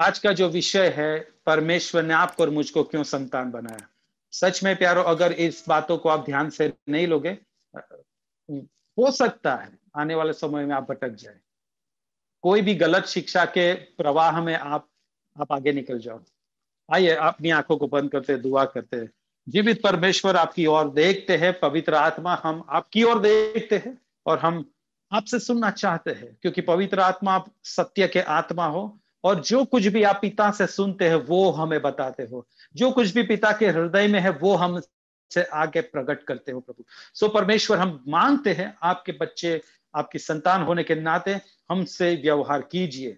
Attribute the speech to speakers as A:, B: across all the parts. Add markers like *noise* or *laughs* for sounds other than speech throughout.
A: आज का जो विषय है परमेश्वर ने आपको और मुझको क्यों संतान बनाया सच में प्यारो अगर इस बातों को आप ध्यान से नहीं लोगे हो सकता है आने वाले समय में आप भटक जाए कोई भी गलत शिक्षा के प्रवाह में आप आप आगे निकल जाओ आइए अपनी आंखों को बंद करते दुआ करते जीवित परमेश्वर आपकी ओर देखते हैं पवित्र आत्मा हम आपकी ओर देखते हैं और हम आपसे सुनना चाहते हैं क्योंकि पवित्र आत्मा आप सत्य के आत्मा हो और जो कुछ भी आप पिता से सुनते हैं वो हमें बताते हो जो कुछ भी पिता के हृदय में है वो हम से आगे प्रकट करते हो प्रभु सो परमेश्वर हम मानते हैं आपके बच्चे आपकी संतान होने के नाते हमसे व्यवहार कीजिए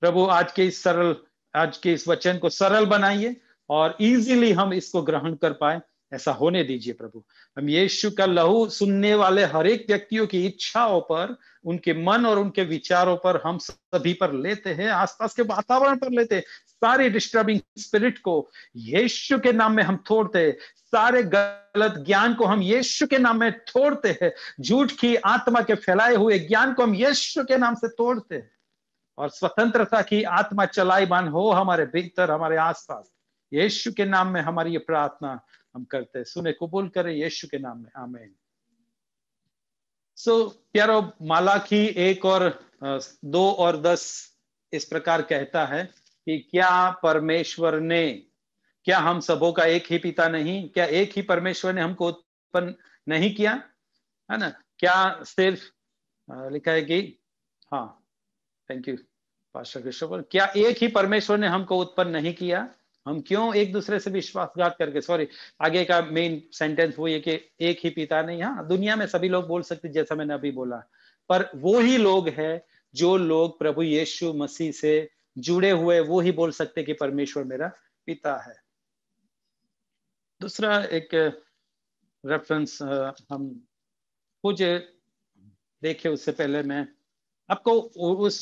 A: प्रभु आज के इस सरल आज के इस वचन को सरल बनाइए और इजीली हम इसको ग्रहण कर पाए ऐसा होने दीजिए प्रभु हम यीशु का लहू सुनने वाले हर एक व्यक्तियों की इच्छाओं पर उनके मन और उनके विचारों पर हम सभी पर लेते हैं आसपास के वातावरण पर लेते हैं सारे डिस्टर्बिंग स्पिरिट को यीशु के नाम में हम तोड़ते हैं सारे गलत ज्ञान को हम यीशु के नाम में तोड़ते हैं झूठ की आत्मा के फैलाए हुए ज्ञान को हम यीशु के नाम से तोड़ते हैं और स्वतंत्रता की आत्मा चलाईमान हो हमारे भीतर हमारे आसपास यीशु के नाम में हमारी ये प्रार्थना हम करते हैं सुने कबूल करें यीशु के नाम में आमेन सो so, प्यारो मालाखी एक और दो और दस इस प्रकार कहता है कि क्या परमेश्वर ने क्या हम सबों का एक ही पिता नहीं क्या एक ही परमेश्वर ने हमको उत्पन्न नहीं किया है ना क्या सिर्फ लिखा है कि हाँ थैंक यू पास्टर कृष्ण क्या एक ही परमेश्वर ने हमको उत्पन्न नहीं किया हम क्यों एक दूसरे से विश्वासघात करके सॉरी आगे का मेन सेंटेंस वो ये कि एक ही पिता नहीं हाँ दुनिया में सभी लोग बोल सकते जैसा मैंने अभी बोला पर वो ही लोग है जो लोग प्रभु यीशु मसीह से जुड़े हुए वो ही बोल सकते कि परमेश्वर मेरा पिता है दूसरा एक रेफरेंस हम कुछ देखे उससे पहले मैं आपको उस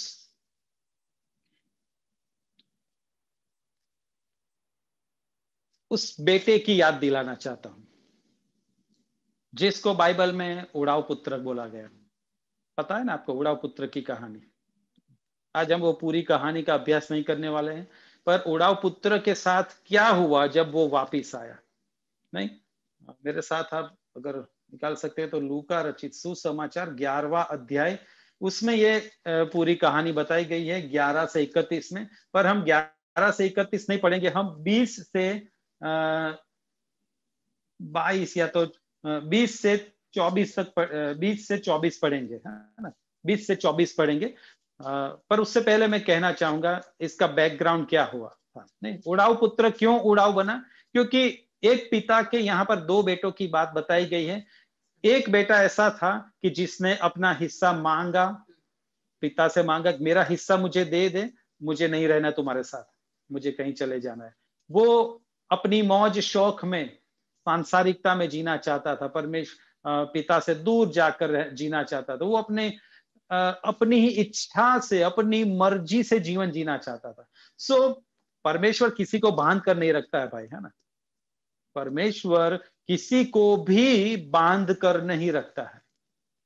A: उस बेटे की याद दिलाना चाहता हूं जिसको बाइबल में उड़ाव पुत्र बोला गया पता है ना आपको उड़ाव पुत्र की कहानी आज हम वो पूरी कहानी का अभ्यास नहीं करने वाले हैं पर उड़ाव पुत्र के साथ क्या हुआ जब वो वापिस आया नहीं मेरे साथ आप अगर निकाल सकते हैं तो लूका रचित सुसमाचार ग्यारवा अध्याय उसमें ये पूरी कहानी बताई गई है ग्यारह से इकतीस में पर हम ग्यारह से इकतीस नहीं पढ़ेंगे हम बीस से बाईस या तो बीस से चौबीस तक बीस से चौबीस पढ़ेंगे है ना बीस से चौबीस पढ़ेंगे पर उससे पहले मैं कहना चाहूंगा इसका बैकग्राउंड क्या हुआ था हाँ, नहीं उड़ाऊ पुत्र क्यों उड़ाऊ बना क्योंकि एक पिता के यहाँ पर दो बेटों की बात बताई गई है एक बेटा ऐसा था कि जिसने अपना हिस्सा मांगा पिता से मांगा मेरा हिस्सा मुझे दे दे मुझे नहीं रहना तुम्हारे साथ मुझे कहीं चले जाना है वो अपनी मौज शौक में सांसारिकता में जीना चाहता था परमेश पिता से दूर जाकर जीना चाहता था वो अपने अपनी ही इच्छा से अपनी मर्जी से जीवन जीना चाहता था सो so, परमेश्वर किसी को बांध कर नहीं रखता है भाई है ना परमेश्वर किसी को भी बांध कर नहीं रखता है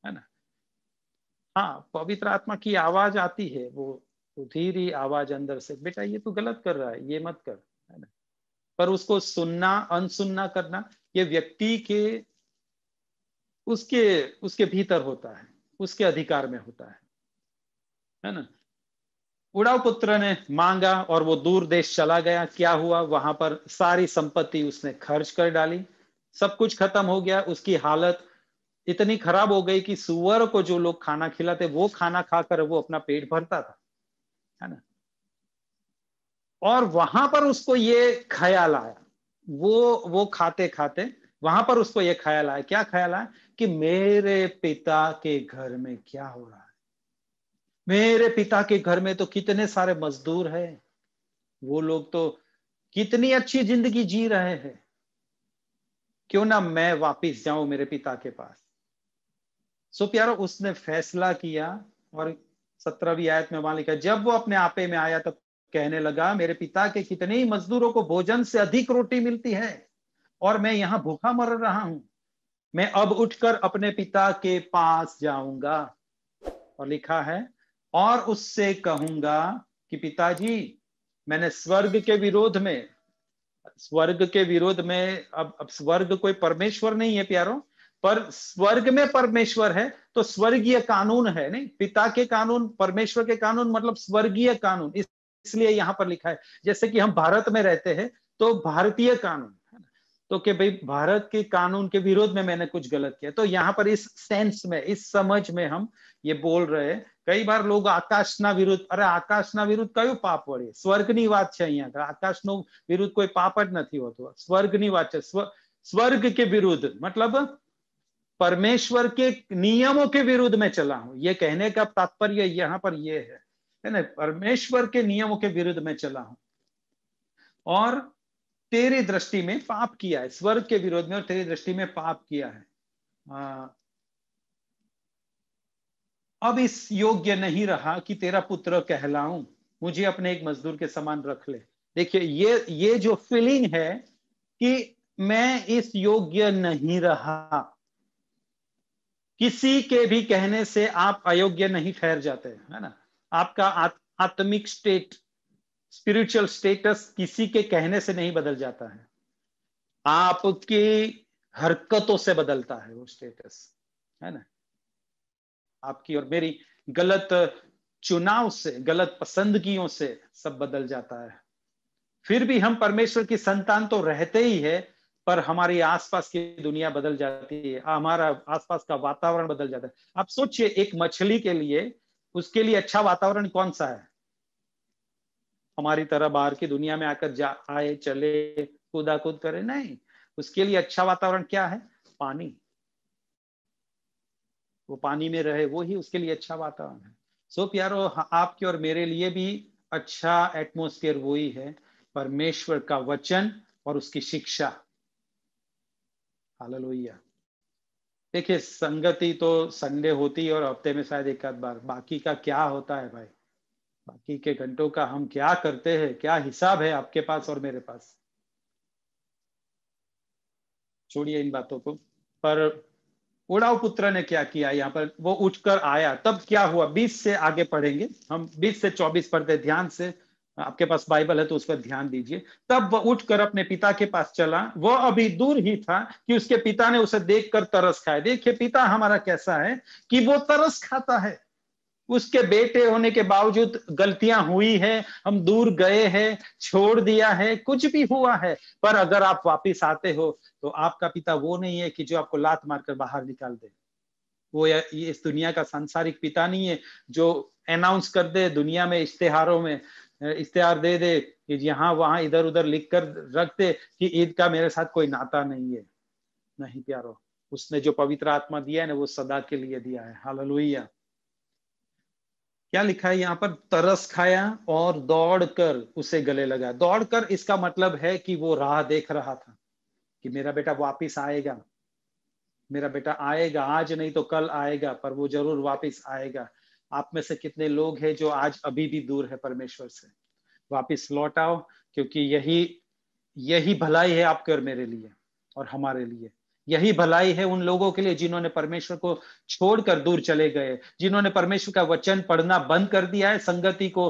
A: है ना हाँ पवित्र आत्मा की आवाज आती है वो सुधीरी आवाज अंदर से बेटा ये तू गलत कर रहा है ये मत कर पर उसको सुनना अनसुनना करना ये व्यक्ति के उसके उसके भीतर होता है उसके अधिकार में होता है है ना उड़ाव पुत्र ने मांगा और वो दूर देश चला गया क्या हुआ वहां पर सारी संपत्ति उसने खर्च कर डाली सब कुछ खत्म हो गया उसकी हालत इतनी खराब हो गई कि सुअर को जो लोग खाना खिलाते वो खाना खाकर वो अपना पेट भरता था है ना और वहां पर उसको ये ख्याल आया वो वो खाते खाते वहां पर उसको ये ख्याल आया क्या ख्याल आया कि मेरे पिता के घर में क्या हो रहा है मेरे पिता के घर में तो कितने सारे मजदूर हैं वो लोग तो कितनी अच्छी जिंदगी जी रहे हैं क्यों ना मैं वापस जाऊं मेरे पिता के पास सो प्यारो उसने फैसला किया और सत्रहवीं आयत में मालिक है जब वो अपने आपे में आया तब कहने लगा मेरे पिता के कितने ही मजदूरों को भोजन से अधिक रोटी मिलती है और मैं यहाँ भूखा मर रहा हूं मैं अब उठकर अपने पिता के पास जाऊंगा और लिखा है और उससे कहूंगा कि पिताजी मैंने स्वर्ग के विरोध में स्वर्ग के विरोध में अब अब स्वर्ग कोई परमेश्वर नहीं है प्यारों पर स्वर्ग में परमेश्वर है तो स्वर्गीय कानून है नहीं पिता के कानून परमेश्वर के कानून मतलब स्वर्गीय कानून इस इसलिए यहाँ पर लिखा है जैसे कि हम भारत में रहते हैं तो भारतीय कानून तो कि भाई भारत के कानून के विरोध में मैंने कुछ गलत किया तो यहाँ पर इस सेंस में इस समझ में हम ये बोल रहे हैं કઈ વાર લોકો આકાશના વિરુદ્ધ અરે આકાશના विरुद्ध क्यों पाप વળે स्वर्ग વાત છે आकाश नो विरुद्ध कोई पाप नहीं નથી स्वर्ग नहीं વાત स्व स्वर्ग के विरुद्ध मतलब परमेश्वर के नियमों के विरुद्ध में चला हूं ये कहने का तात्पर्य यहां पर यह है है ना परमेश्वर के नियमों के विरुद्ध में चला हूं और तेरी दृष्टि में पाप किया है स्वर्ग के विरोध में और तेरी दृष्टि में पाप किया है आ, अब इस योग्य नहीं रहा कि तेरा पुत्र कहलाऊं मुझे अपने एक मजदूर के समान रख ले देखिए ये ये जो फीलिंग है कि मैं इस योग्य नहीं रहा किसी के भी कहने से आप अयोग्य नहीं ठहर जाते है ना आपका आत्मिक स्टेट स्पिरिचुअल स्टेटस किसी के कहने से नहीं बदल जाता है आपकी हरकतों से बदलता है वो स्टेटस है ना आपकी और मेरी गलत चुनाव से गलत पसंदगियों से सब बदल जाता है फिर भी हम परमेश्वर की संतान तो रहते ही है पर हमारी आसपास की दुनिया बदल जाती है हमारा आसपास का वातावरण बदल जाता है आप सोचिए एक मछली के लिए उसके लिए अच्छा वातावरण कौन सा है हमारी तरह बाहर की दुनिया में आकर जा आए चले कूदा कूद करे नहीं उसके लिए अच्छा वातावरण क्या है पानी वो पानी में रहे वो ही उसके लिए अच्छा वातावरण है सो प्यारो आपके और मेरे लिए भी अच्छा एटमोस्फेयर वो ही है परमेश्वर का वचन और उसकी शिक्षा लोहिया देखिए संगति तो संडे होती है और हफ्ते में शायद एक आध बार बाकी का क्या होता है भाई बाकी के घंटों का हम क्या करते हैं क्या हिसाब है आपके पास और मेरे पास छोड़िए इन बातों को पर उड़ाव पुत्र ने क्या किया यहाँ पर वो उठकर आया तब क्या हुआ 20 से आगे पढ़ेंगे हम 20 से 24 पढ़ते ध्यान से आपके पास बाइबल है तो उस पर ध्यान दीजिए तब वह उठकर अपने पिता के पास चला वह अभी दूर ही था कि उसके पिता ने उसे देखकर तरस खाए देखिए पिता हमारा कैसा है कि वो तरस खाता है उसके बेटे होने के बावजूद गलतियां हुई है हम दूर गए हैं छोड़ दिया है कुछ भी हुआ है पर अगर आप वापस आते हो तो आपका पिता वो नहीं है कि जो आपको लात मारकर बाहर निकाल दे वो ये इस दुनिया का सांसारिक पिता नहीं है जो अनाउंस कर दे दुनिया में इश्तेहारों में इश्तेहार दे दे कि यहाँ वहां इधर उधर लिख कर रख दे कि ईद का मेरे साथ कोई नाता नहीं है नहीं प्यारो उसने जो पवित्र आत्मा दिया है ना वो सदा के लिए दिया है हालेलुया क्या लिखा है यहाँ पर तरस खाया और दौड़ कर उसे गले लगाया दौड़ कर इसका मतलब है कि वो राह देख रहा था कि मेरा बेटा वापिस आएगा मेरा बेटा आएगा आज नहीं तो कल आएगा पर वो जरूर वापिस आएगा आप में से कितने लोग हैं जो आज अभी भी दूर है परमेश्वर से वापिस लौट आओ क्योंकि यही यही भलाई है आपके और मेरे लिए और हमारे लिए यही भलाई है उन लोगों के लिए जिन्होंने परमेश्वर को छोड़कर दूर चले गए जिन्होंने परमेश्वर का वचन पढ़ना बंद कर दिया है संगति को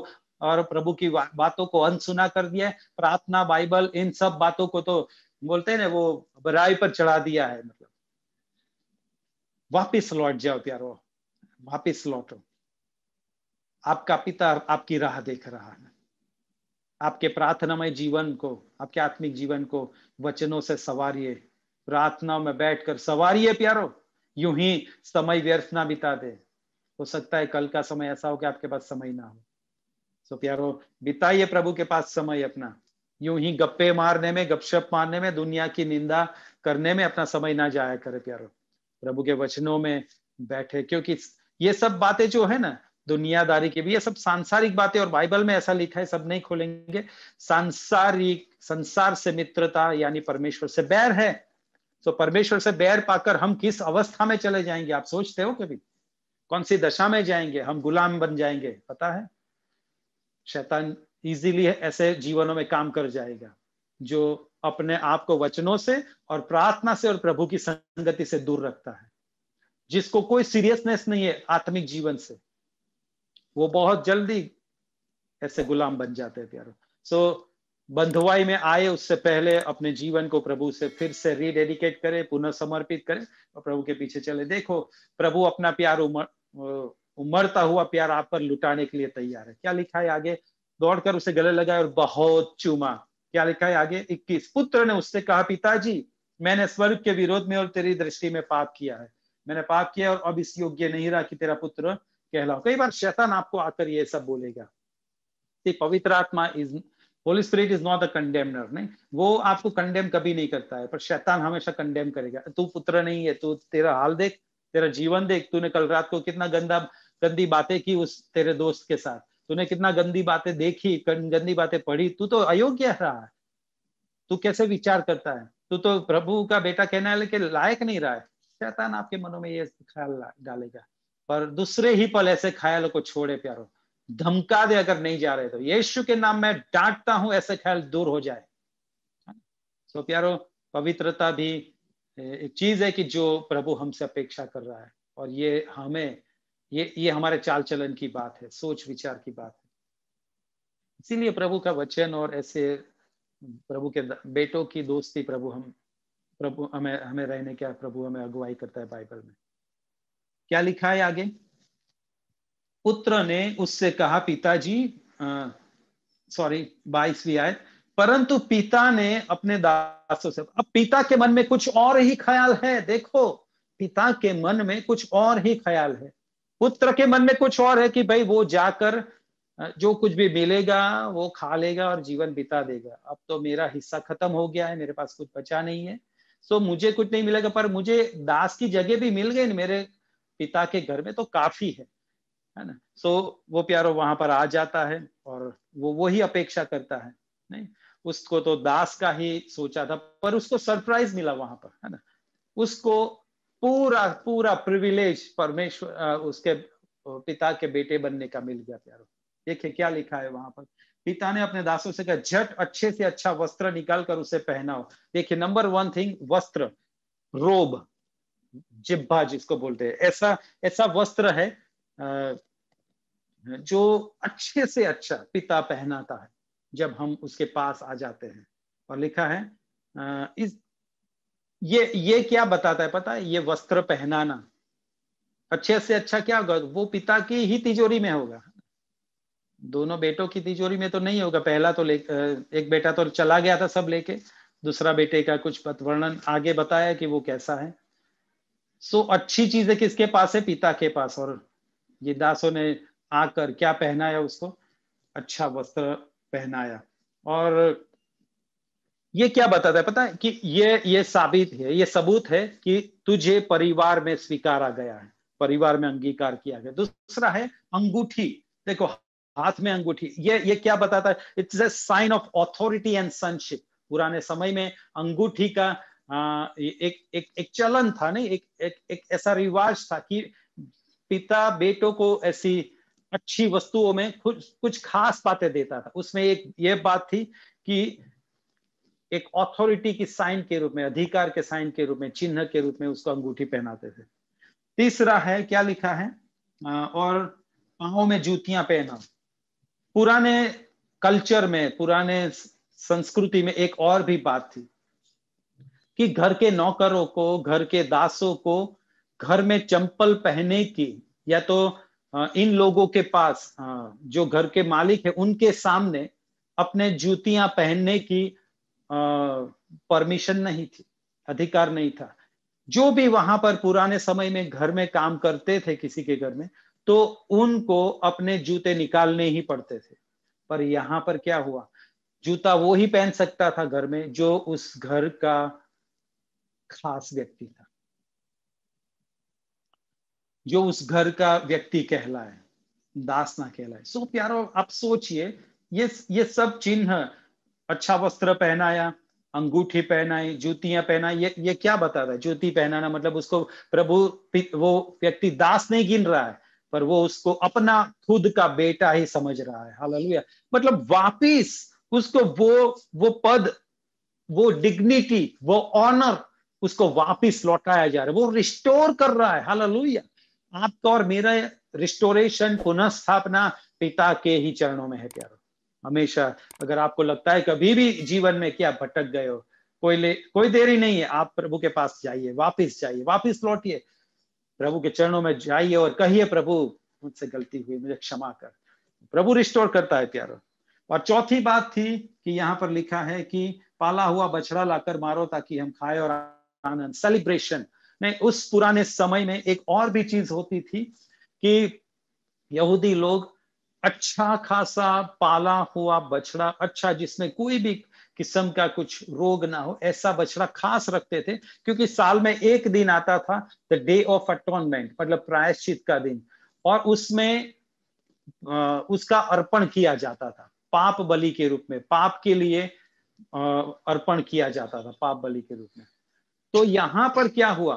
A: और प्रभु की बातों को अनसुना कर दिया है प्रार्थना बाइबल इन सब बातों को तो बोलते हैं ना वो बराई पर चढ़ा दिया है मतलब वापिस लौट जाओ प्यारो वापिस लौटो आपका पिता आपकी राह देख रहा है आपके प्रार्थनामय जीवन को आपके आत्मिक जीवन को वचनों से सवारिये प्रार्थना में बैठकर सवारिए प्यारो यूं ही समय व्यर्थ ना बिता दे हो सकता है कल का समय ऐसा हो कि आपके पास समय ना हो सो प्यारो बिताइए प्रभु के पास समय अपना यूं ही गप्पे मारने में गपशप मारने में दुनिया की निंदा करने में अपना समय ना जाया करे प्यारो प्रभु के वचनों में बैठे क्योंकि ये सब बातें जो है ना दुनियादारी के भी ये सब सांसारिक बातें और बाइबल में ऐसा लिखा है सब नहीं खोलेंगे सांसारिक संसार से मित्रता यानी परमेश्वर से बैर है तो परमेश्वर से बैर पाकर हम किस अवस्था में चले जाएंगे आप सोचते हो कभी कौन सी दशा में जाएंगे हम गुलाम बन जाएंगे पता है शैतान इजीली ऐसे जीवनों में काम कर जाएगा जो अपने आप को वचनों से और प्रार्थना से और प्रभु की संगति से दूर रखता है जिसको कोई सीरियसनेस नहीं है आत्मिक जीवन से वो बहुत जल्दी ऐसे गुलाम बन जाते हैं प्यारो सो so, बंधुवाई में आए उससे पहले अपने जीवन को प्रभु से फिर से रीडेडिकेट करे पुनः समर्पित करे और प्रभु के पीछे चले देखो प्रभु अपना प्यार उमर उमरता हुआ प्यार आप पर लुटाने के लिए तैयार है क्या लिखा है आगे दौड़कर उसे गले लगाए और बहुत चूमा क्या लिखा है आगे इक्कीस पुत्र ने उससे कहा पिताजी मैंने स्वर्ग के विरोध में और तेरी दृष्टि में पाप किया है मैंने पाप किया और अब इस योग्य नहीं रहा कि तेरा पुत्र कहलाओ कई बार शैतान आपको आकर ये सब बोलेगा कि पवित्र आत्मा is holy spirit is not a condemner नहीं वो आपको कंडेम कभी नहीं करता है पर शैतान हमेशा कंडेम करेगा तू पुत्र नहीं है तू तेरा हाल देख तेरा जीवन देख तूने कल रात को कितना गंदा गंदी बातें की उस तेरे दोस्त के साथ तूने कितना गंदी बातें देखी गंदी बातें पढ़ी तू तो अयोग्य रहा है तू कैसे विचार करता है तू तो प्रभु का बेटा कहना है लेकिन लायक नहीं रहा है शैतान आपके मनो में ये ख्याल डालेगा पर दूसरे ही पल ऐसे ख्याल को छोड़े प्यारो धमका दे अगर नहीं जा रहे तो यीशु के नाम में डांटता हूं ऐसे ख्याल दूर हो जाए सो प्यारो पवित्रता भी एक चीज है कि जो प्रभु हमसे अपेक्षा कर रहा है और ये हमें ये ये हमारे चाल चलन की बात है सोच विचार की बात है इसीलिए प्रभु का वचन और ऐसे प्रभु के बेटों की दोस्ती प्रभु हम प्रभु हमें हमें रहने क्या प्रभु हमें अगुवाई करता है बाइबल में क्या लिखा है आगे पुत्र ने उससे कहा पिताजी सॉरी बाईसवीं आयत परंतु पिता ने अपने दासों से अब पिता के मन में कुछ और ही ख्याल है देखो पिता के मन में कुछ और ही ख्याल है पुत्र के मन में कुछ और है कि भाई वो जाकर जो कुछ भी मिलेगा वो खा लेगा और जीवन बिता देगा अब तो मेरा हिस्सा खत्म हो गया है मेरे पास कुछ बचा नहीं है सो मुझे कुछ नहीं मिलेगा पर मुझे दास की जगह भी मिल गई मेरे पिता के घर में तो काफी है है ना सो so, वो प्यारो वहां पर आ जाता है और वो वो ही अपेक्षा करता है नहीं उसको तो दास का ही सोचा था पर उसको सरप्राइज मिला वहां पर है ना उसको पूरा पूरा प्रिविलेज परमेश्वर उसके पिता के बेटे बनने का मिल गया प्यारो देखिए क्या लिखा है वहां पर पिता ने अपने दासों से कहा झट अच्छे से अच्छा वस्त्र निकाल कर उसे पहनाओ देखिए नंबर वन थिंग वस्त्र रोब जिब्बा जिसको बोलते हैं ऐसा ऐसा वस्त्र है जो अच्छे से अच्छा पिता पहनाता है जब हम उसके पास आ जाते हैं और लिखा है इस ये ये क्या बताता है पता है ये वस्त्र पहनाना अच्छे से अच्छा क्या होगा वो पिता की ही तिजोरी में होगा दोनों बेटों की तिजोरी में तो नहीं होगा पहला तो ले एक बेटा तो चला गया था सब लेके दूसरा बेटे का कुछ वर्णन आगे बताया कि वो कैसा है सो अच्छी चीज है किसके पास है पिता के पास और ये दासों ने आकर क्या पहनाया उसको अच्छा वस्त्र पहनाया और ये क्या बताता है पता है कि ये ये साबित है ये सबूत है कि तुझे परिवार में स्वीकारा गया है परिवार में अंगीकार किया गया दूसरा है अंगूठी देखो हाथ में अंगूठी ये ये क्या बताता है it's a sign of authority and sonship पुराने समय में अंगूठी का एक एक एक चलन था नहीं एक एक एक ऐसा रिवाज था कि पिता बेटों को ऐसी अच्छी वस्तुओं में कुछ कुछ खास बातें देता था उसमें एक ये बात थी कि एक ऑथोरिटी की साइन के रूप में अधिकार के साइन के रूप में चिन्ह के रूप में उसको अंगूठी पहनाते थे तीसरा है क्या लिखा है आ, और पाओ में जूतियां पहना पुराने कल्चर में पुराने संस्कृति में एक और भी बात थी कि घर के नौकरों को घर के दासों को घर में चंपल पहने की या तो इन लोगों के पास जो घर के मालिक है उनके सामने अपने जूतियां पहनने की परमिशन नहीं थी अधिकार नहीं था जो भी वहां पर पुराने समय में घर में काम करते थे किसी के घर में तो उनको अपने जूते निकालने ही पड़ते थे पर यहां पर क्या हुआ जूता वो ही पहन सकता था घर में जो उस घर का खास व्यक्ति था जो उस घर का व्यक्ति कहलाए दास ना कहलाए सो प्यारो आप सोचिए ये ये सब चिन्ह अच्छा वस्त्र पहनाया अंगूठी पहनाई जूतियां पहनाई ये ये क्या बता रहा है जूती पहनाना मतलब उसको प्रभु वो व्यक्ति दास नहीं गिन रहा है पर वो उसको अपना खुद का बेटा ही समझ रहा है हालेलुया मतलब वापिस उसको वो वो पद वो डिग्निटी वो ऑनर उसको वापिस लौटाया जा रहा है वो रिस्टोर कर रहा है हालेलुया आपका और मेरा रिस्टोरेशन पुनः स्थापना पिता के ही चरणों में है प्यारो हमेशा अगर आपको लगता है कभी भी जीवन में क्या भटक गए हो कोई ले कोई देरी नहीं है आप प्रभु के पास जाइए वापिस जाइए वापिस लौटिए प्रभु के चरणों में जाइए और कहिए प्रभु मुझसे गलती हुई मुझे क्षमा कर प्रभु रिस्टोर करता है प्यारो और चौथी बात थी कि यहाँ पर लिखा है कि पाला हुआ बछड़ा लाकर मारो ताकि हम खाए और आनंद सेलिब्रेशन नहीं उस पुराने समय में एक और भी चीज होती थी कि यहूदी लोग अच्छा खासा पाला हुआ बछड़ा अच्छा जिसमें कोई भी किस्म का कुछ रोग ना हो ऐसा बछड़ा खास रखते थे क्योंकि साल में एक दिन आता था द डे ऑफ अटोनमेंट मतलब प्रायश्चित का दिन और उसमें उसका अर्पण किया जाता था पाप बलि के रूप में पाप के लिए अर्पण किया जाता था पाप बलि के रूप में तो यहां पर क्या हुआ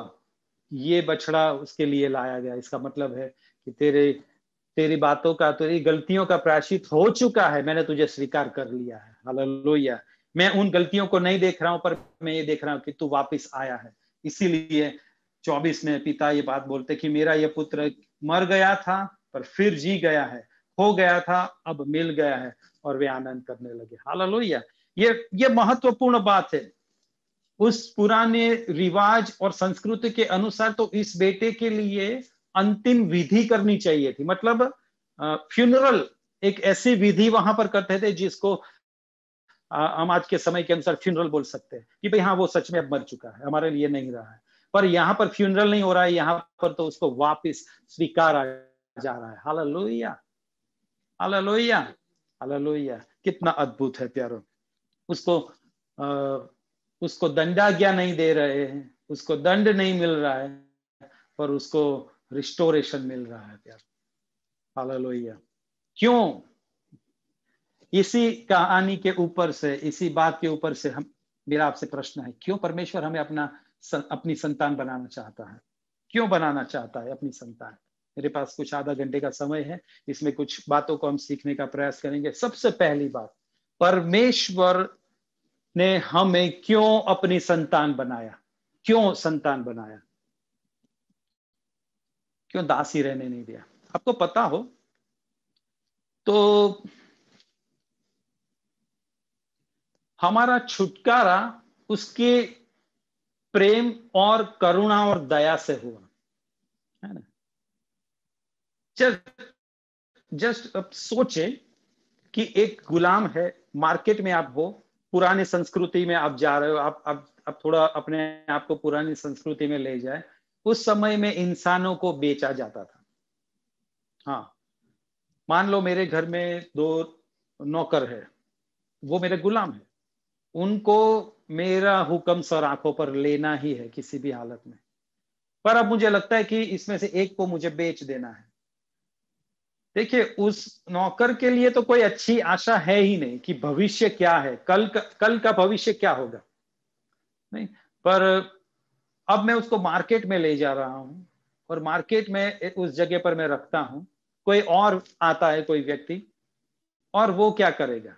A: ये बछड़ा उसके लिए लाया गया इसका मतलब है कि तेरे तेरी बातों का तेरी गलतियों का प्राशित हो चुका है मैंने तुझे स्वीकार कर लिया है हालेलुया मैं उन गलतियों को नहीं देख रहा हूं पर मैं ये देख रहा हूं कि तू वापस आया है इसीलिए 24 में पिता ये बात बोलते कि मेरा ये पुत्र मर गया था पर फिर जी गया है हो गया था अब मिल गया है और वे आनंद करने लगे हालेलुया ये ये महत्वपूर्ण बात है उस पुराने रिवाज और संस्कृति के अनुसार तो इस बेटे के लिए अंतिम विधि करनी चाहिए थी मतलब फ्यूनरल एक ऐसी विधि वहां पर करते थे जिसको हम आज के समय के अनुसार फ्यूनरल बोल सकते हैं कि भाई हाँ वो सच में अब मर चुका है हमारे लिए नहीं रहा है पर यहाँ पर फ्यूनरल नहीं हो रहा है यहाँ पर तो उसको वापिस स्वीकारा जा रहा है हाला लोहिया हाला लोहिया लोहिया कितना अद्भुत है प्यारो उसको उसको दंडाज्ञा नहीं दे रहे हैं उसको दंड नहीं मिल रहा है पर उसको रिस्टोरेशन मिल रहा है प्यार हालेलुया क्यों इसी कहानी के ऊपर से इसी बात के ऊपर से हम मेरा आपसे प्रश्न है क्यों परमेश्वर हमें अपना अपनी संतान बनाना चाहता है क्यों बनाना चाहता है अपनी संतान मेरे पास कुछ आधा घंटे का समय है इसमें कुछ बातों को हम सीखने का प्रयास करेंगे सबसे पहली बात परमेश्वर ने हमें क्यों अपनी संतान बनाया क्यों संतान बनाया क्यों दासी रहने नहीं दिया आपको पता हो तो हमारा छुटकारा उसके प्रेम और करुणा और दया से हुआ है ना जस्ट जस्ट अब सोचे कि एक गुलाम है मार्केट में आप हो पुराने संस्कृति में आप जा रहे हो आप आप, आप थोड़ा अपने आप को पुरानी संस्कृति में ले जाए उस समय में इंसानों को बेचा जाता था हाँ मान लो मेरे घर में दो नौकर है वो मेरे गुलाम है उनको मेरा हुक्म सर आंखों पर लेना ही है किसी भी हालत में पर अब मुझे लगता है कि इसमें से एक को मुझे बेच देना है देखिए उस नौकर के लिए तो कोई अच्छी आशा है ही नहीं कि भविष्य क्या है कल का कल का भविष्य क्या होगा नहीं पर अब मैं उसको मार्केट में ले जा रहा हूं और मार्केट में उस जगह पर मैं रखता हूं कोई और आता है कोई व्यक्ति और वो क्या करेगा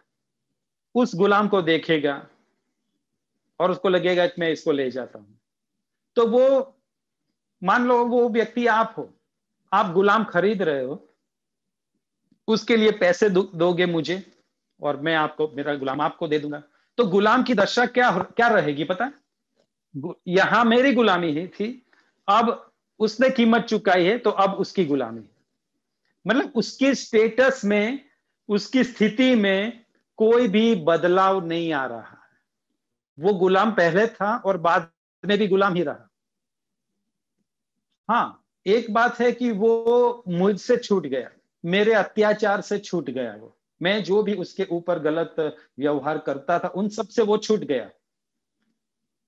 A: उस गुलाम को देखेगा और उसको लगेगा कि मैं इसको ले जाता हूं तो वो मान लो वो व्यक्ति आप हो आप गुलाम खरीद रहे हो उसके लिए पैसे दोगे मुझे और मैं आपको मेरा गुलाम आपको दे दूंगा तो गुलाम की दशा क्या क्या रहेगी पता यहां मेरी गुलामी ही थी अब उसने कीमत चुकाई है तो अब उसकी गुलामी मतलब उसके स्टेटस में उसकी स्थिति में कोई भी बदलाव नहीं आ रहा है वो गुलाम पहले था और बाद में भी गुलाम ही रहा हाँ एक बात है कि वो मुझसे छूट गया मेरे अत्याचार से छूट गया वो मैं जो भी उसके ऊपर गलत व्यवहार करता था उन सब से वो छूट गया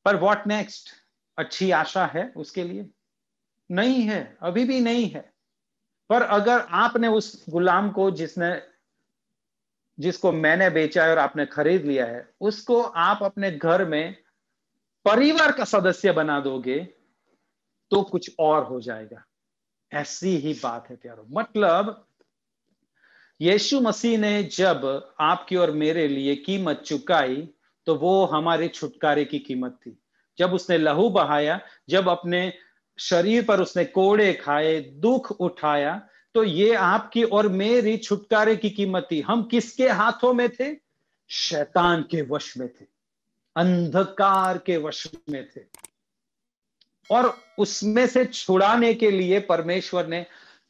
A: पर व्हाट नेक्स्ट अच्छी आशा है उसके लिए नहीं है अभी भी नहीं है पर अगर आपने उस गुलाम को जिसने जिसको मैंने बेचा है और आपने खरीद लिया है उसको आप अपने घर में परिवार का सदस्य बना दोगे तो कुछ और हो जाएगा ऐसी ही बात है प्यारो मतलब यीशु मसीह ने जब आपकी और मेरे लिए कीमत चुकाई तो वो हमारे छुटकारे की कीमत थी जब उसने लहू बहाया जब अपने शरीर पर उसने कोड़े खाए दुख उठाया तो ये आपकी और मेरी छुटकारे की कीमत थी हम किसके हाथों में थे शैतान के वश में थे अंधकार के वश में थे और उसमें से छुड़ाने के लिए परमेश्वर ने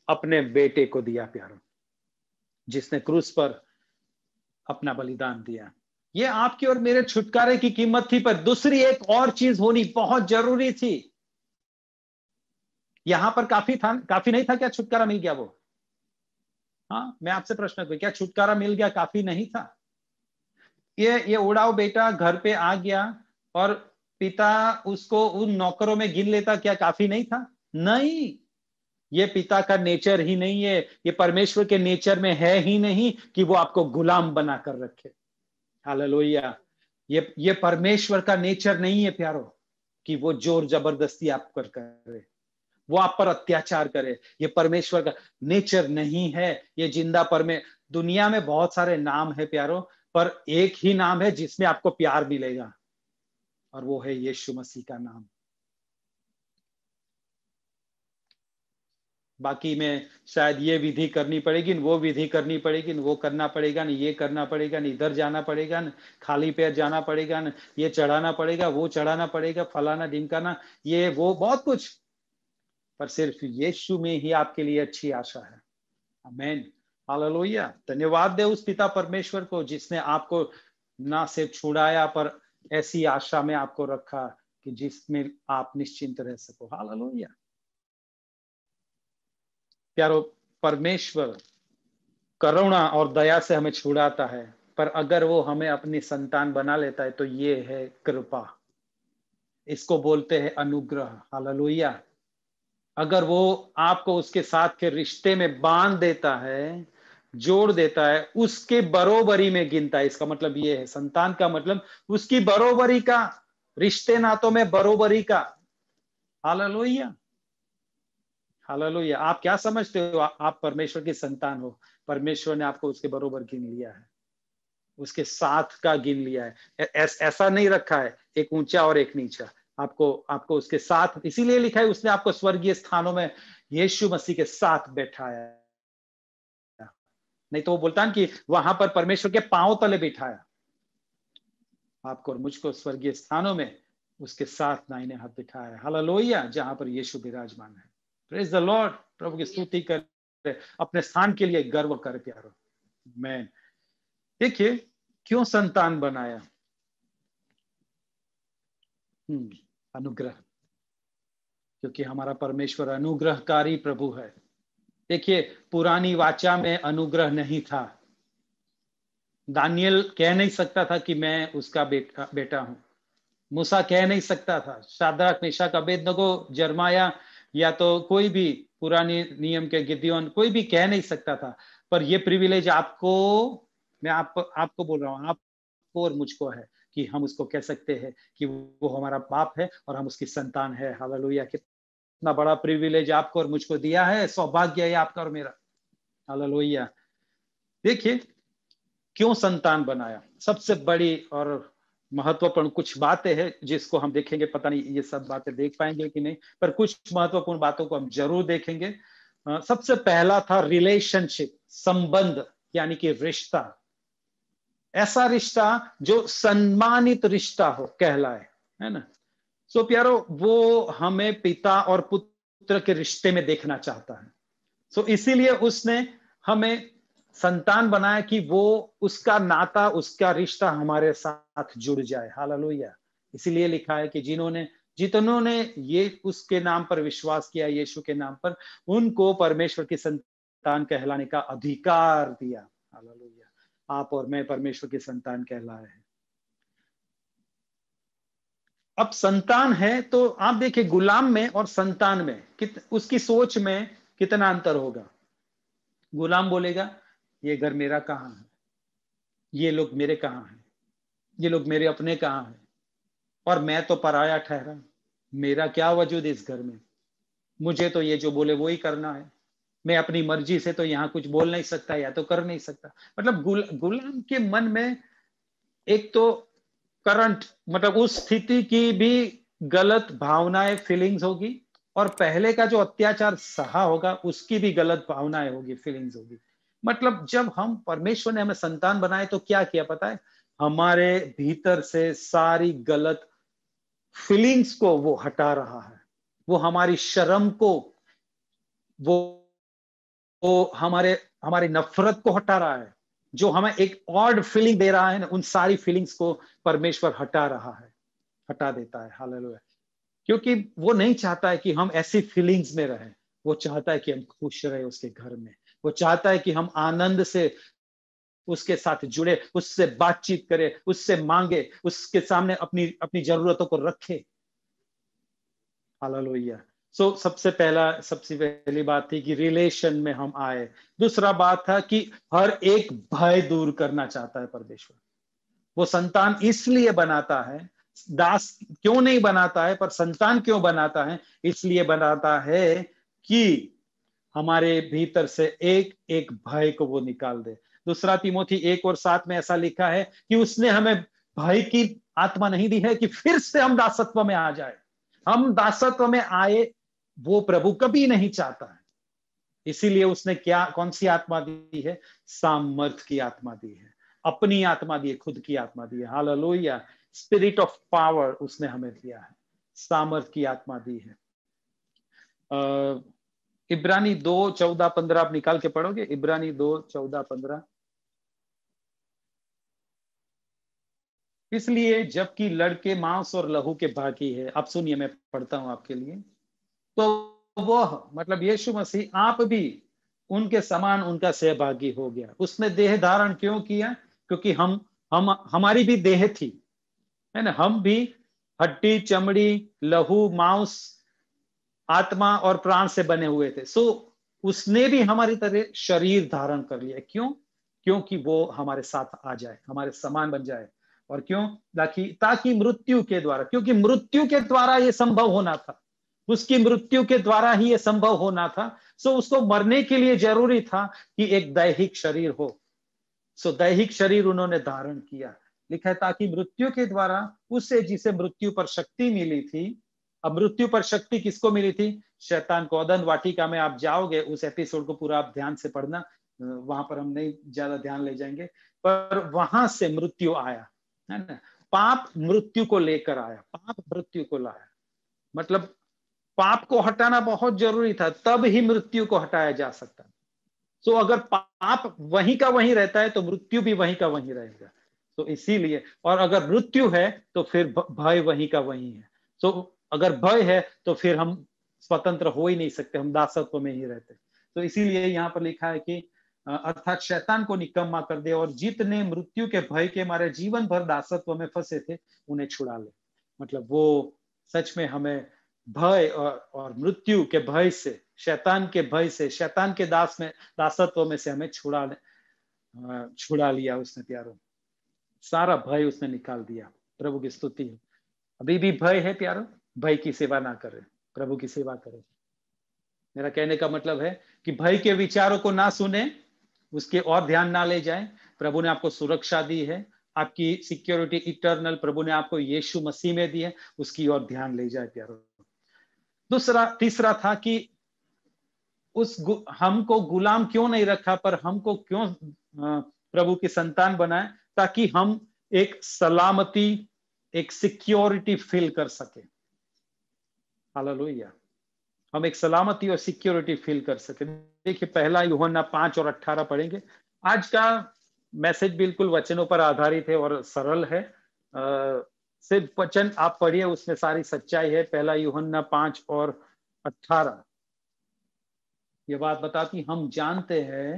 A: अपने बेटे को दिया प्यारों जिसने क्रूस पर अपना बलिदान दिया ये आपकी और मेरे छुटकारे की कीमत थी पर दूसरी एक और चीज होनी बहुत जरूरी थी यहां पर काफी था काफी नहीं था क्या छुटकारा मिल गया वो हाँ मैं आपसे प्रश्न करूं क्या छुटकारा मिल गया काफी नहीं था ये ये उड़ाओ बेटा घर पे आ गया और पिता उसको उन नौकरों में गिन लेता क्या काफी नहीं था नहीं ये पिता का नेचर ही नहीं है ये परमेश्वर के नेचर में है ही नहीं कि वो आपको गुलाम बना कर रखे हालेलुया ये ये परमेश्वर का नेचर नहीं है प्यारो कि वो जोर जबरदस्ती आप कर करे वो आप पर अत्याचार करे ये परमेश्वर का नेचर नहीं है ये जिंदा परमे दुनिया में बहुत सारे नाम है प्यारो पर एक ही नाम है जिसमें आपको प्यार मिलेगा और वो है यीशु मसीह का नाम बाकी में शायद ये विधि करनी पड़ेगी वो विधि करनी पड़ेगी वो करना पड़ेगा ना ये करना पड़ेगा ना इधर जाना पड़ेगा न खाली पैर जाना पड़ेगा न ये चढ़ाना पड़ेगा वो चढ़ाना पड़ेगा फलाना ढिमकाना ये वो बहुत कुछ पर सिर्फ यीशु में ही आपके लिए अच्छी आशा है मैन हालेलुया धन्यवाद दे उस पिता परमेश्वर को जिसने आपको ना सिर्फ छुड़ाया पर ऐसी आशा में आपको रखा कि जिसमें आप निश्चिंत रह सको हालेलुया प्यारो परमेश्वर करुणा और दया से हमें छुड़ाता है पर अगर वो हमें अपनी संतान बना लेता है तो ये है कृपा इसको बोलते हैं अनुग्रह हालेलुया अगर वो आपको उसके साथ के रिश्ते में बांध देता है जोड़ देता है उसके बरोबरी में गिनता है इसका मतलब ये है संतान का मतलब उसकी बरोबरी का रिश्ते नातों में बरोबरी का हालेलुया हालेलुया आप क्या समझते हो आप परमेश्वर की संतान हो परमेश्वर ने आपको उसके बरोबर गिन लिया है उसके साथ का गिन लिया है ऐसा नहीं रखा है एक ऊंचा और एक नीचा आपको आपको उसके साथ इसीलिए लिखा है उसने आपको स्वर्गीय स्थानों में यीशु मसीह के साथ बैठाया नहीं तो वो बोलता है कि वहां पर परमेश्वर के पांव तले बिठाया आपको और मुझको स्वर्गीय स्थानों में उसके साथ नाइने हाथ बिठाया है हालेलुया जहां पर यीशु विराजमान है प्रेज द लॉर्ड प्रभु की स्तुति कर अपने स्थान के लिए गर्व कर प्यारो मैन देखिए क्यों संतान बनाया हम्म, अनुग्रह क्योंकि हमारा परमेश्वर अनुग्रहकारी प्रभु है देखिए पुरानी वाचा में अनुग्रह नहीं था दानियल कह नहीं सकता था कि मैं उसका बेटा बेटा हूं मूसा कह नहीं सकता था शादरा निशा का बेदनगो जरमाया या तो कोई भी पुराने नियम के गिद्योन कोई भी कह नहीं सकता था पर यह प्रिविलेज आपको मैं आप, आपको बोल रहा हूँ आपको और मुझको है कि हम उसको कह सकते हैं कि वो हमारा बाप है और हम उसकी संतान है हालेलुया कितना बड़ा प्रिविलेज आपको और मुझको दिया है सौभाग्य है आपका और मेरा हालेलुया देखिए क्यों संतान बनाया सबसे बड़ी और महत्वपूर्ण कुछ बातें हैं जिसको हम देखेंगे पता नहीं ये सब बातें देख पाएंगे कि नहीं पर कुछ महत्वपूर्ण बातों को हम जरूर देखेंगे सबसे पहला था रिलेशनशिप संबंध यानी कि रिश्ता ऐसा रिश्ता जो सम्मानित रिश्ता हो कहलाए है ना सो so, प्यारो वो हमें पिता और पुत्र के रिश्ते में देखना चाहता है सो so, इसीलिए उसने हमें संतान बनाए कि वो उसका नाता उसका रिश्ता हमारे साथ जुड़ जाए हाल इसीलिए लिखा है कि जिन्होंने जितनों ने ये उसके नाम पर विश्वास किया यीशु के नाम पर उनको परमेश्वर की संतान कहलाने का अधिकार दिया हाल आप और मैं परमेश्वर की संतान कहला रहे हैं अब संतान है तो आप देखिए गुलाम में और संतान में कित, उसकी सोच में कितना अंतर होगा गुलाम बोलेगा ये घर मेरा कहाँ है ये लोग मेरे कहाँ हैं ये लोग मेरे अपने कहाँ हैं और मैं तो पराया ठहरा मेरा क्या वजूद इस घर में मुझे तो ये जो बोले वो ही करना है मैं अपनी मर्जी से तो यहाँ कुछ बोल नहीं सकता या तो कर नहीं सकता मतलब गुल, गुलाम के मन में एक तो करंट मतलब उस स्थिति की भी गलत भावनाएं फीलिंग्स होगी और पहले का जो अत्याचार सहा होगा उसकी भी गलत भावनाएं होगी फीलिंग्स होगी मतलब जब हम परमेश्वर ने हमें संतान बनाए तो क्या किया पता है हमारे भीतर से सारी गलत फीलिंग्स को वो हटा रहा है वो हमारी शर्म को वो वो हमारे हमारी नफरत को हटा रहा है जो हमें एक ऑर्ड फीलिंग दे रहा है ना उन सारी फीलिंग्स को परमेश्वर हटा रहा है हटा देता है हाल क्योंकि वो नहीं चाहता है कि हम ऐसी फीलिंग्स में रहें वो चाहता है कि हम खुश रहे उसके घर में वो चाहता है कि हम आनंद से उसके साथ जुड़े उससे बातचीत करें उससे मांगे उसके सामने अपनी अपनी जरूरतों को रखे सो so, सबसे पहला सबसे पहली बात थी कि रिलेशन में हम आए दूसरा बात था कि हर एक भय दूर करना चाहता है परमेश्वर वो संतान इसलिए बनाता है दास क्यों नहीं बनाता है पर संतान क्यों बनाता है इसलिए बनाता है कि हमारे भीतर से एक एक भय को वो निकाल दे दूसरा तिमोथी एक और सात में ऐसा लिखा है कि उसने हमें भय की आत्मा नहीं दी है कि फिर से हम दासत्व में आ जाए हम दासत्व में आए वो प्रभु कभी नहीं चाहता है इसीलिए उसने क्या कौन सी आत्मा दी है सामर्थ की आत्मा दी है अपनी आत्मा दी है खुद की आत्मा दी है हाल स्पिरिट ऑफ पावर उसने हमें दिया है सामर्थ की आत्मा दी है इब्रानी दो चौदह पंद्रह आप निकाल के पढ़ोगे इब्रानी दो चौदह पंद्रह इसलिए जबकि लड़के मांस और लहू के भागी है आप सुनिए मैं पढ़ता हूं आपके लिए तो वह मतलब यीशु मसीह आप भी उनके समान उनका सहभागी हो गया उसने देह धारण क्यों किया क्योंकि हम हम हमारी भी देह थी है ना हम भी हड्डी चमड़ी लहू मांस आत्मा और प्राण से बने हुए थे सो उसने भी हमारी तरह शरीर धारण कर लिया क्यों क्योंकि वो हमारे साथ आ जाए हमारे समान बन जाए और क्यों ताकि ताकि मृत्यु के द्वारा क्योंकि मृत्यु के द्वारा ये संभव होना था उसकी मृत्यु के द्वारा ही ये संभव होना था सो उसको मरने के लिए जरूरी था कि एक दैहिक शरीर हो सो दैहिक शरीर उन्होंने धारण किया लिखा है ताकि मृत्यु के द्वारा उसे जिसे मृत्यु पर शक्ति मिली थी अब मृत्यु पर शक्ति किसको मिली थी शैतान को अदन वाटिका में आप जाओगे उस एपिसोड को पूरा आप ध्यान से पढ़ना वहां पर हम नहीं ज्यादा ध्यान ले जाएंगे पर वहां से मृत्यु आया है ना पाप मृत्यु को लेकर आया पाप मृत्यु को लाया मतलब पाप को हटाना बहुत जरूरी था तब ही मृत्यु को हटाया जा सकता सो so, अगर पाप वहीं का वहीं रहता है तो मृत्यु भी वहीं का वहीं रहेगा तो इसीलिए और अगर मृत्यु है तो फिर भय वहीं का वहीं है सो अगर भय है तो फिर हम स्वतंत्र हो ही नहीं सकते हम दासत्व में ही रहते तो इसीलिए यहाँ पर लिखा है कि अर्थात शैतान को निकम्मा कर दे और जितने मृत्यु के भय के मारे जीवन भर दासत्व में फंसे थे उन्हें छुड़ा ले मतलब वो सच में हमें भय और, और मृत्यु के भय से शैतान के भय से शैतान के दास में दासत्व में से हमें छुड़ा छुड़ा लिया उसने प्यारों सारा भय उसने निकाल दिया प्रभु की स्तुति है अभी भी भय है प्यारो भाई की सेवा ना करें प्रभु की सेवा करें मेरा कहने का मतलब है कि भाई के विचारों को ना सुने उसके और ध्यान ना ले जाए प्रभु ने आपको सुरक्षा दी है आपकी सिक्योरिटी इटर्नल प्रभु ने आपको यीशु मसीह में दी है उसकी और ध्यान ले जाए प्यारो दूसरा तीसरा था कि उस गु, हमको गुलाम क्यों नहीं रखा पर हमको क्यों प्रभु की संतान बनाए ताकि हम एक सलामती एक सिक्योरिटी फील कर सके हालेलुया हम एक सलामती और सिक्योरिटी फील कर सके देखिए पहला योहन्ना पांच और अट्ठारह पढ़ेंगे आज का मैसेज बिल्कुल वचनों पर आधारित है और सरल है आ, सिर्फ वचन आप पढ़िए उसमें सारी सच्चाई है पहला योहन्ना पांच और अट्ठारह ये बात बताती हम जानते हैं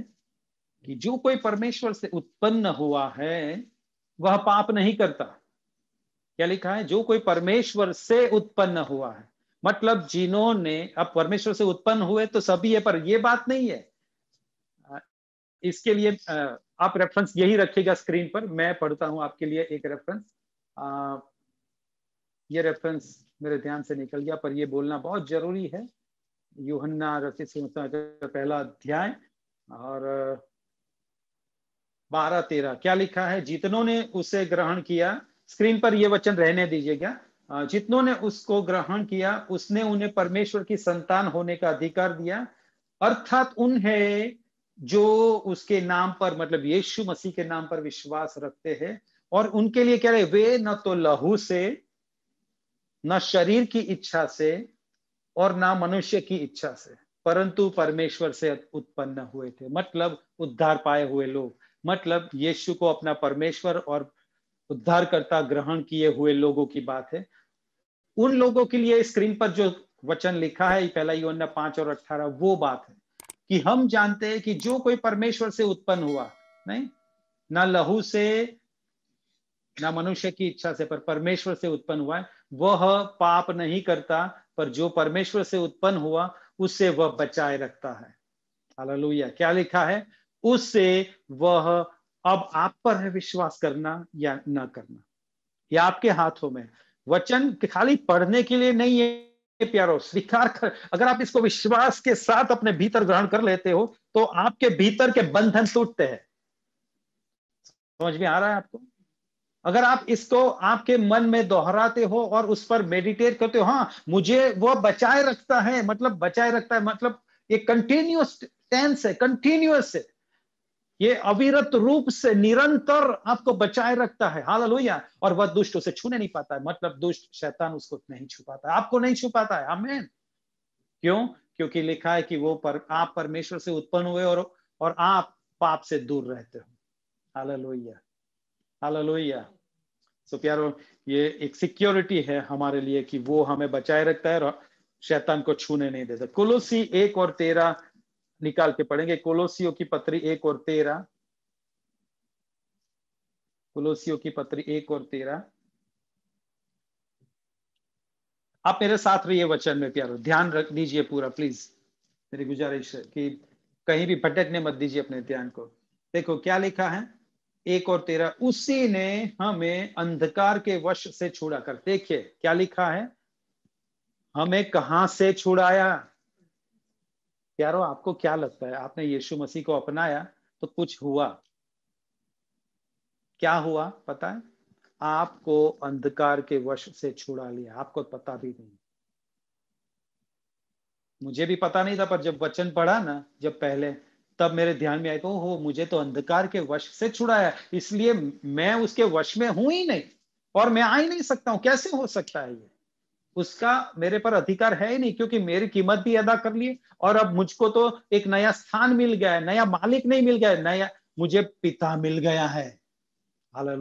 A: कि जो कोई परमेश्वर से उत्पन्न हुआ है वह पाप नहीं करता क्या लिखा है जो कोई परमेश्वर से उत्पन्न हुआ है मतलब जिन्होंने अब परमेश्वर से उत्पन्न हुए तो सभी है पर यह बात नहीं है इसके लिए आप रेफरेंस यही रखिएगा स्क्रीन पर मैं पढ़ता हूं आपके लिए एक रेफरेंस ये रेफरेंस मेरे ध्यान से निकल गया पर यह बोलना बहुत जरूरी है यूहन्ना रचित पहला अध्याय और बारह तेरह क्या लिखा है जितनों ने उसे ग्रहण किया स्क्रीन पर यह वचन रहने दीजिएगा जितनों ने उसको ग्रहण किया उसने उन्हें परमेश्वर की संतान होने का अधिकार दिया अर्थात उन्हें जो उसके नाम पर मतलब यीशु मसीह के नाम पर विश्वास रखते हैं और उनके लिए कह रहे वे न तो लहू से न शरीर की इच्छा से और ना मनुष्य की इच्छा से परंतु परमेश्वर से उत्पन्न हुए थे मतलब उद्धार पाए हुए लोग मतलब यीशु को अपना परमेश्वर और उद्धारकर्ता ग्रहण किए हुए लोगों की बात है उन लोगों के लिए स्क्रीन पर जो वचन लिखा है पहला योना पांच और अठारह वो बात है कि हम जानते हैं कि जो कोई परमेश्वर से उत्पन्न हुआ नहीं ना लहू से ना मनुष्य की इच्छा से पर परमेश्वर से उत्पन्न हुआ है वह पाप नहीं करता पर जो परमेश्वर से उत्पन्न हुआ उससे वह बचाए रखता है हालेलुया क्या लिखा है उससे वह अब आप पर है विश्वास करना या ना करना या आपके हाथों में वचन खाली पढ़ने के लिए नहीं है प्यारो स्वीकार कर अगर आप इसको विश्वास के साथ अपने भीतर ग्रहण कर लेते हो तो आपके भीतर के बंधन टूटते हैं समझ में आ रहा है आपको अगर आप इसको आपके मन में दोहराते हो और उस पर मेडिटेट करते हो हाँ मुझे वो बचाए रखता है मतलब बचाए रखता है मतलब ये कंटिन्यूस टेंस है कंटिन्यूस है ये अविरत रूप से निरंतर आपको बचाए रखता है हाल लोहिया और वह दुष्ट उसे छूने नहीं पाता है मतलब दुष्ट शैतान उसको नहीं छुपाता आपको नहीं छुपाता है हमें क्यों क्योंकि लिखा है कि वो पर आप परमेश्वर से उत्पन्न हुए और और आप पाप से दूर रहते हो हाल लोहिया सो प्यारो ये एक सिक्योरिटी है हमारे लिए कि वो हमें बचाए रखता है और शैतान को छूने नहीं देता कुलुसी एक और तेरा निकाल के पढ़ेंगे कोलोसियो की पत्री एक और तेरा कोलोसियो की पत्री एक और तेरा आप मेरे साथ रहिए वचन में प्यारो ध्यान रख दीजिए पूरा प्लीज मेरी गुजारिश है कि कहीं भी भटकने मत दीजिए अपने ध्यान को देखो क्या लिखा है एक और तेरह उसी ने हमें अंधकार के वश से छुड़ा कर देखिए क्या लिखा है हमें कहा से छुड़ाया प्यारो आपको क्या लगता है आपने यीशु मसीह को अपनाया तो कुछ हुआ क्या हुआ पता है आपको अंधकार के वश से छुड़ा लिया आपको पता भी नहीं मुझे भी पता नहीं था पर जब वचन पढ़ा ना जब पहले तब मेरे ध्यान में आया हो मुझे तो अंधकार के वश से छुड़ाया इसलिए मैं उसके वश में हूं ही नहीं और मैं आ ही नहीं सकता हूं कैसे हो सकता है ये उसका मेरे पर अधिकार है ही नहीं क्योंकि मेरी कीमत भी अदा कर ली और अब मुझको तो एक नया स्थान मिल गया है नया मालिक नहीं मिल गया है नया मुझे पिता मिल गया है हाल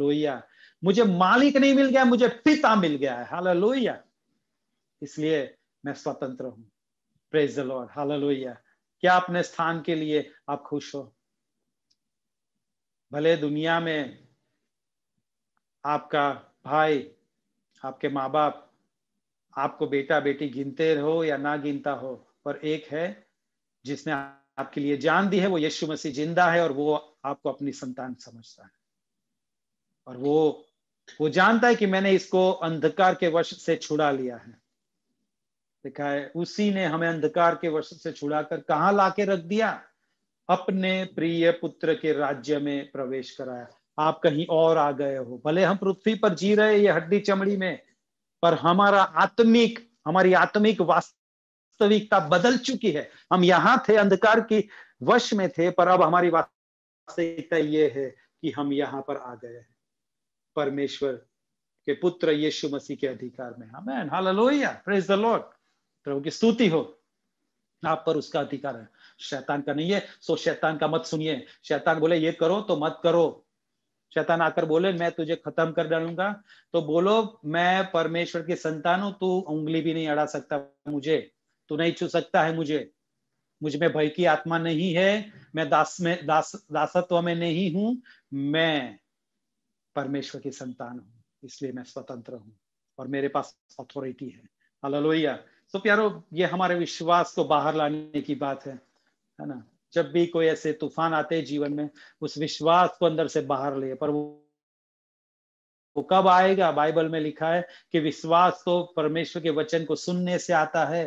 A: मुझे मालिक नहीं मिल गया मुझे पिता मिल गया है हाल इसलिए मैं स्वतंत्र हूं प्रेज द लॉर्ड क्या अपने स्थान के लिए आप खुश हो भले दुनिया में आपका भाई आपके माँ बाप आपको बेटा बेटी गिनते रहो या ना गिनता हो पर एक है जिसने आपके लिए जान दी है वो यीशु मसीह जिंदा है और वो आपको अपनी संतान समझता है और वो वो जानता है कि मैंने इसको अंधकार के वश से छुड़ा लिया है देखा है उसी ने हमें अंधकार के वश से छुड़ा कर कहा लाके रख दिया अपने प्रिय पुत्र के राज्य में प्रवेश कराया आप कहीं और आ गए हो भले हम पृथ्वी पर जी रहे ये हड्डी चमड़ी में पर हमारा आत्मिक हमारी आत्मिक वास्तविकता बदल चुकी है हम यहां थे अंधकार की वश में थे पर अब हमारी वास्तविकता ये है कि हम यहां पर आ गए हैं परमेश्वर के पुत्र यीशु मसीह के अधिकार में हमें हालेलुया प्रेज द लॉर्ड प्रभु की स्तुति हो आप पर उसका अधिकार है शैतान का नहीं है सो शैतान का मत सुनिए शैतान बोले ये करो तो मत करो शैतान आकर बोले मैं तुझे खत्म कर डालूंगा तो बोलो मैं परमेश्वर की संतान हूं तू उंगली भी नहीं अड़ा सकता मुझे तू नहीं छू सकता है मुझे मुझ में भय की आत्मा नहीं है मैं दास में दास दासत्व में नहीं हूं मैं परमेश्वर की संतान हूं इसलिए मैं स्वतंत्र हूं और मेरे पास अथॉरिटी है हालेलुया सो so, प्यारो ये हमारे विश्वास को बाहर लाने की बात है है ना जब भी कोई ऐसे तूफान आते हैं जीवन में उस विश्वास को अंदर से बाहर ले पर वो वो कब आएगा बाइबल में लिखा है कि विश्वास तो परमेश्वर के वचन को सुनने से आता है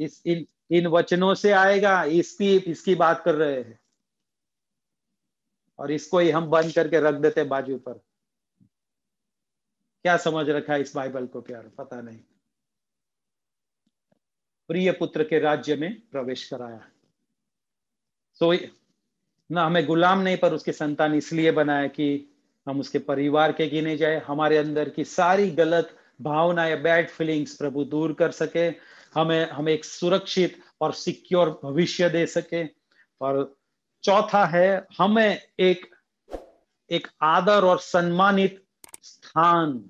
A: इस इन इन वचनों से आएगा इसकी इसकी बात कर रहे हैं और इसको ही हम बंद करके रख देते बाजू पर क्या समझ रखा है इस बाइबल को प्यार पता नहीं प्रिय पुत्र के राज्य में प्रवेश कराया तो ना हमें गुलाम नहीं पर उसके संतान इसलिए बनाया कि हम उसके परिवार के गिने जाए हमारे अंदर की सारी गलत भावना या बैड फीलिंग्स प्रभु दूर कर सके हमें हमें एक सुरक्षित और सिक्योर भविष्य दे सके और चौथा है हमें एक एक आदर और सम्मानित स्थान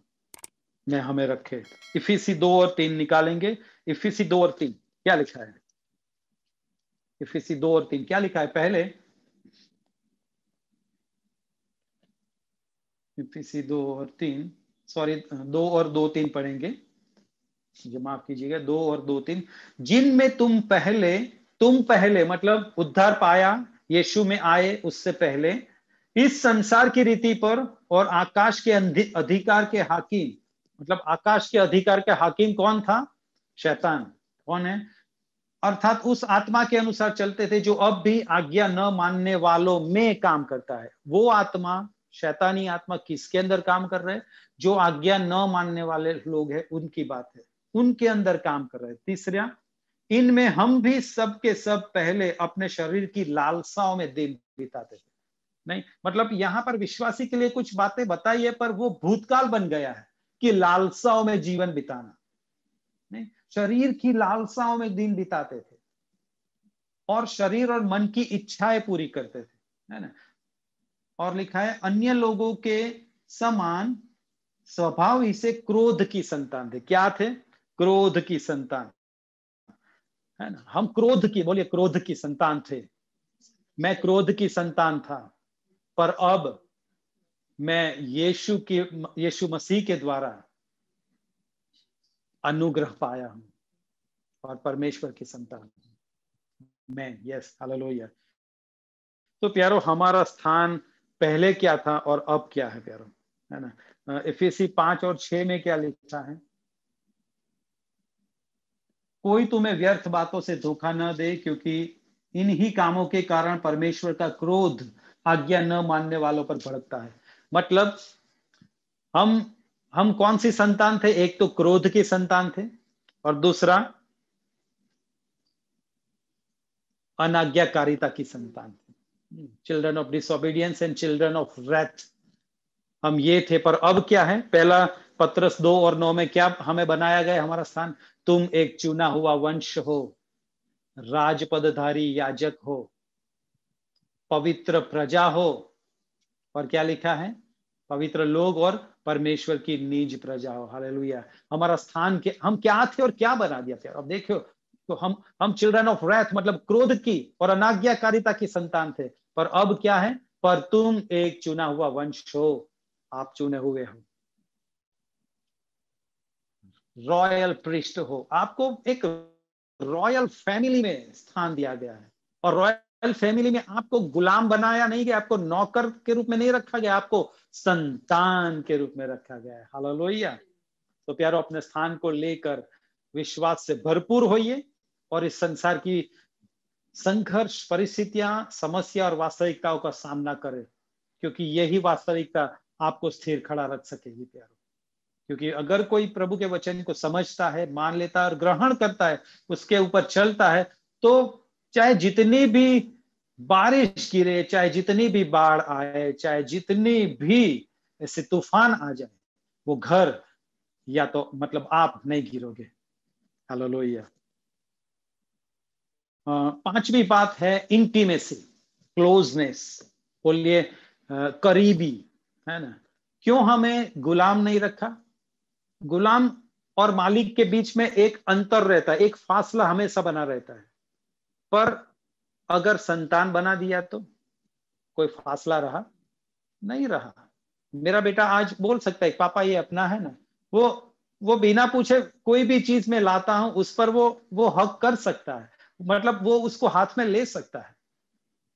A: में हमें रखे इफिसी दो और तीन निकालेंगे इफिसी दो और तीन क्या लिखा है इफिसी दो और तीन क्या लिखा है पहले इफिसी दो और तीन सॉरी दो और दो तीन पढ़ेंगे ये माफ कीजिएगा दो और दो तीन जिनमें तुम पहले तुम पहले मतलब उद्धार पाया यीशु में आए उससे पहले इस संसार की रीति पर और आकाश के अधिकार के हाकिम मतलब आकाश के अधिकार के हाकिम कौन था शैतान कौन है अर्थात उस आत्मा के अनुसार चलते थे जो अब भी आज्ञा न मानने वालों में काम करता है वो आत्मा शैतानी आत्मा किसके अंदर काम कर रहे जो आज्ञा न मानने वाले लोग हैं उनकी बात है उनके अंदर काम कर रहे तीसरा इनमें हम भी सब के सब पहले अपने शरीर की लालसाओं में दिन बिताते थे नहीं मतलब यहां पर विश्वासी के लिए कुछ बातें बताई है पर वो भूतकाल बन गया है कि लालसाओं में जीवन बिताना शरीर की लालसाओं में दिन बिताते थे और शरीर और मन की इच्छाएं पूरी करते थे है ना और लिखा है अन्य लोगों के समान स्वभाव इसे क्रोध की संतान थे क्या थे क्रोध की संतान है ना हम क्रोध की बोलिए क्रोध की संतान थे मैं क्रोध की संतान था पर अब मैं यीशु की यीशु मसीह के द्वारा अनुग्रह पाया हूं और परमेश्वर की संतान मैं यस हालेलुया तो प्यारो हमारा स्थान पहले क्या था और अब क्या है प्यारो है ना एफएसी पांच और छह में क्या लिखा है कोई तुम्हें व्यर्थ बातों से धोखा न दे क्योंकि इन ही कामों के कारण परमेश्वर का क्रोध आज्ञा न मानने वालों पर भड़कता है मतलब हम हम कौन सी संतान थे एक तो क्रोध की संतान थे और दूसरा अनाज्ञाकारिता की संतान थे children of disobedience and children of wrath हम ये थे पर अब क्या है पहला पत्रस दो और नौ में क्या हमें बनाया गया हमारा स्थान तुम एक चुना हुआ वंश हो राजपदधारी याजक हो पवित्र प्रजा हो और क्या लिखा है पवित्र लोग और परमेश्वर की निज प्रजा हो हाल हमारा स्थान के हम क्या थे और क्या बना दिया थे अब देखो तो हम हम चिल्ड्रन ऑफ रैथ मतलब क्रोध की और अनाज्ञाकारिता की संतान थे पर अब क्या है पर तुम एक चुना हुआ वंश हो आप चुने हुए हो रॉयल पृष्ठ हो आपको एक रॉयल फैमिली में स्थान दिया गया है और रॉयल रॉयल फैमिली में आपको गुलाम बनाया नहीं गया आपको नौकर के रूप में नहीं रखा गया आपको संतान के रूप में रखा गया है हालेलुया तो प्यारो अपने स्थान को लेकर विश्वास से भरपूर होइए और इस संसार की संघर्ष परिस्थितियां समस्या और वास्तविकताओं का सामना करें क्योंकि यही वास्तविकता आपको स्थिर खड़ा रख सकेगी प्यारो क्योंकि अगर कोई प्रभु के वचन को समझता है मान लेता है और ग्रहण करता है उसके ऊपर चलता है तो चाहे जितनी भी बारिश गिरे चाहे जितनी भी बाढ़ आए चाहे जितनी भी ऐसे तूफान आ जाए वो घर या तो मतलब आप नहीं गिरोगे हेलो लोहिया पांचवी बात है इंटीमेसी क्लोजनेस बोलिए करीबी है ना क्यों हमें गुलाम नहीं रखा गुलाम और मालिक के बीच में एक अंतर रहता है एक फासला हमेशा बना रहता है पर अगर संतान बना दिया तो कोई फासला रहा नहीं रहा मेरा बेटा आज बोल सकता है पापा ये अपना है ना वो वो बिना पूछे कोई भी चीज में लाता हूं उस पर वो वो हक कर सकता है मतलब वो उसको हाथ में ले सकता है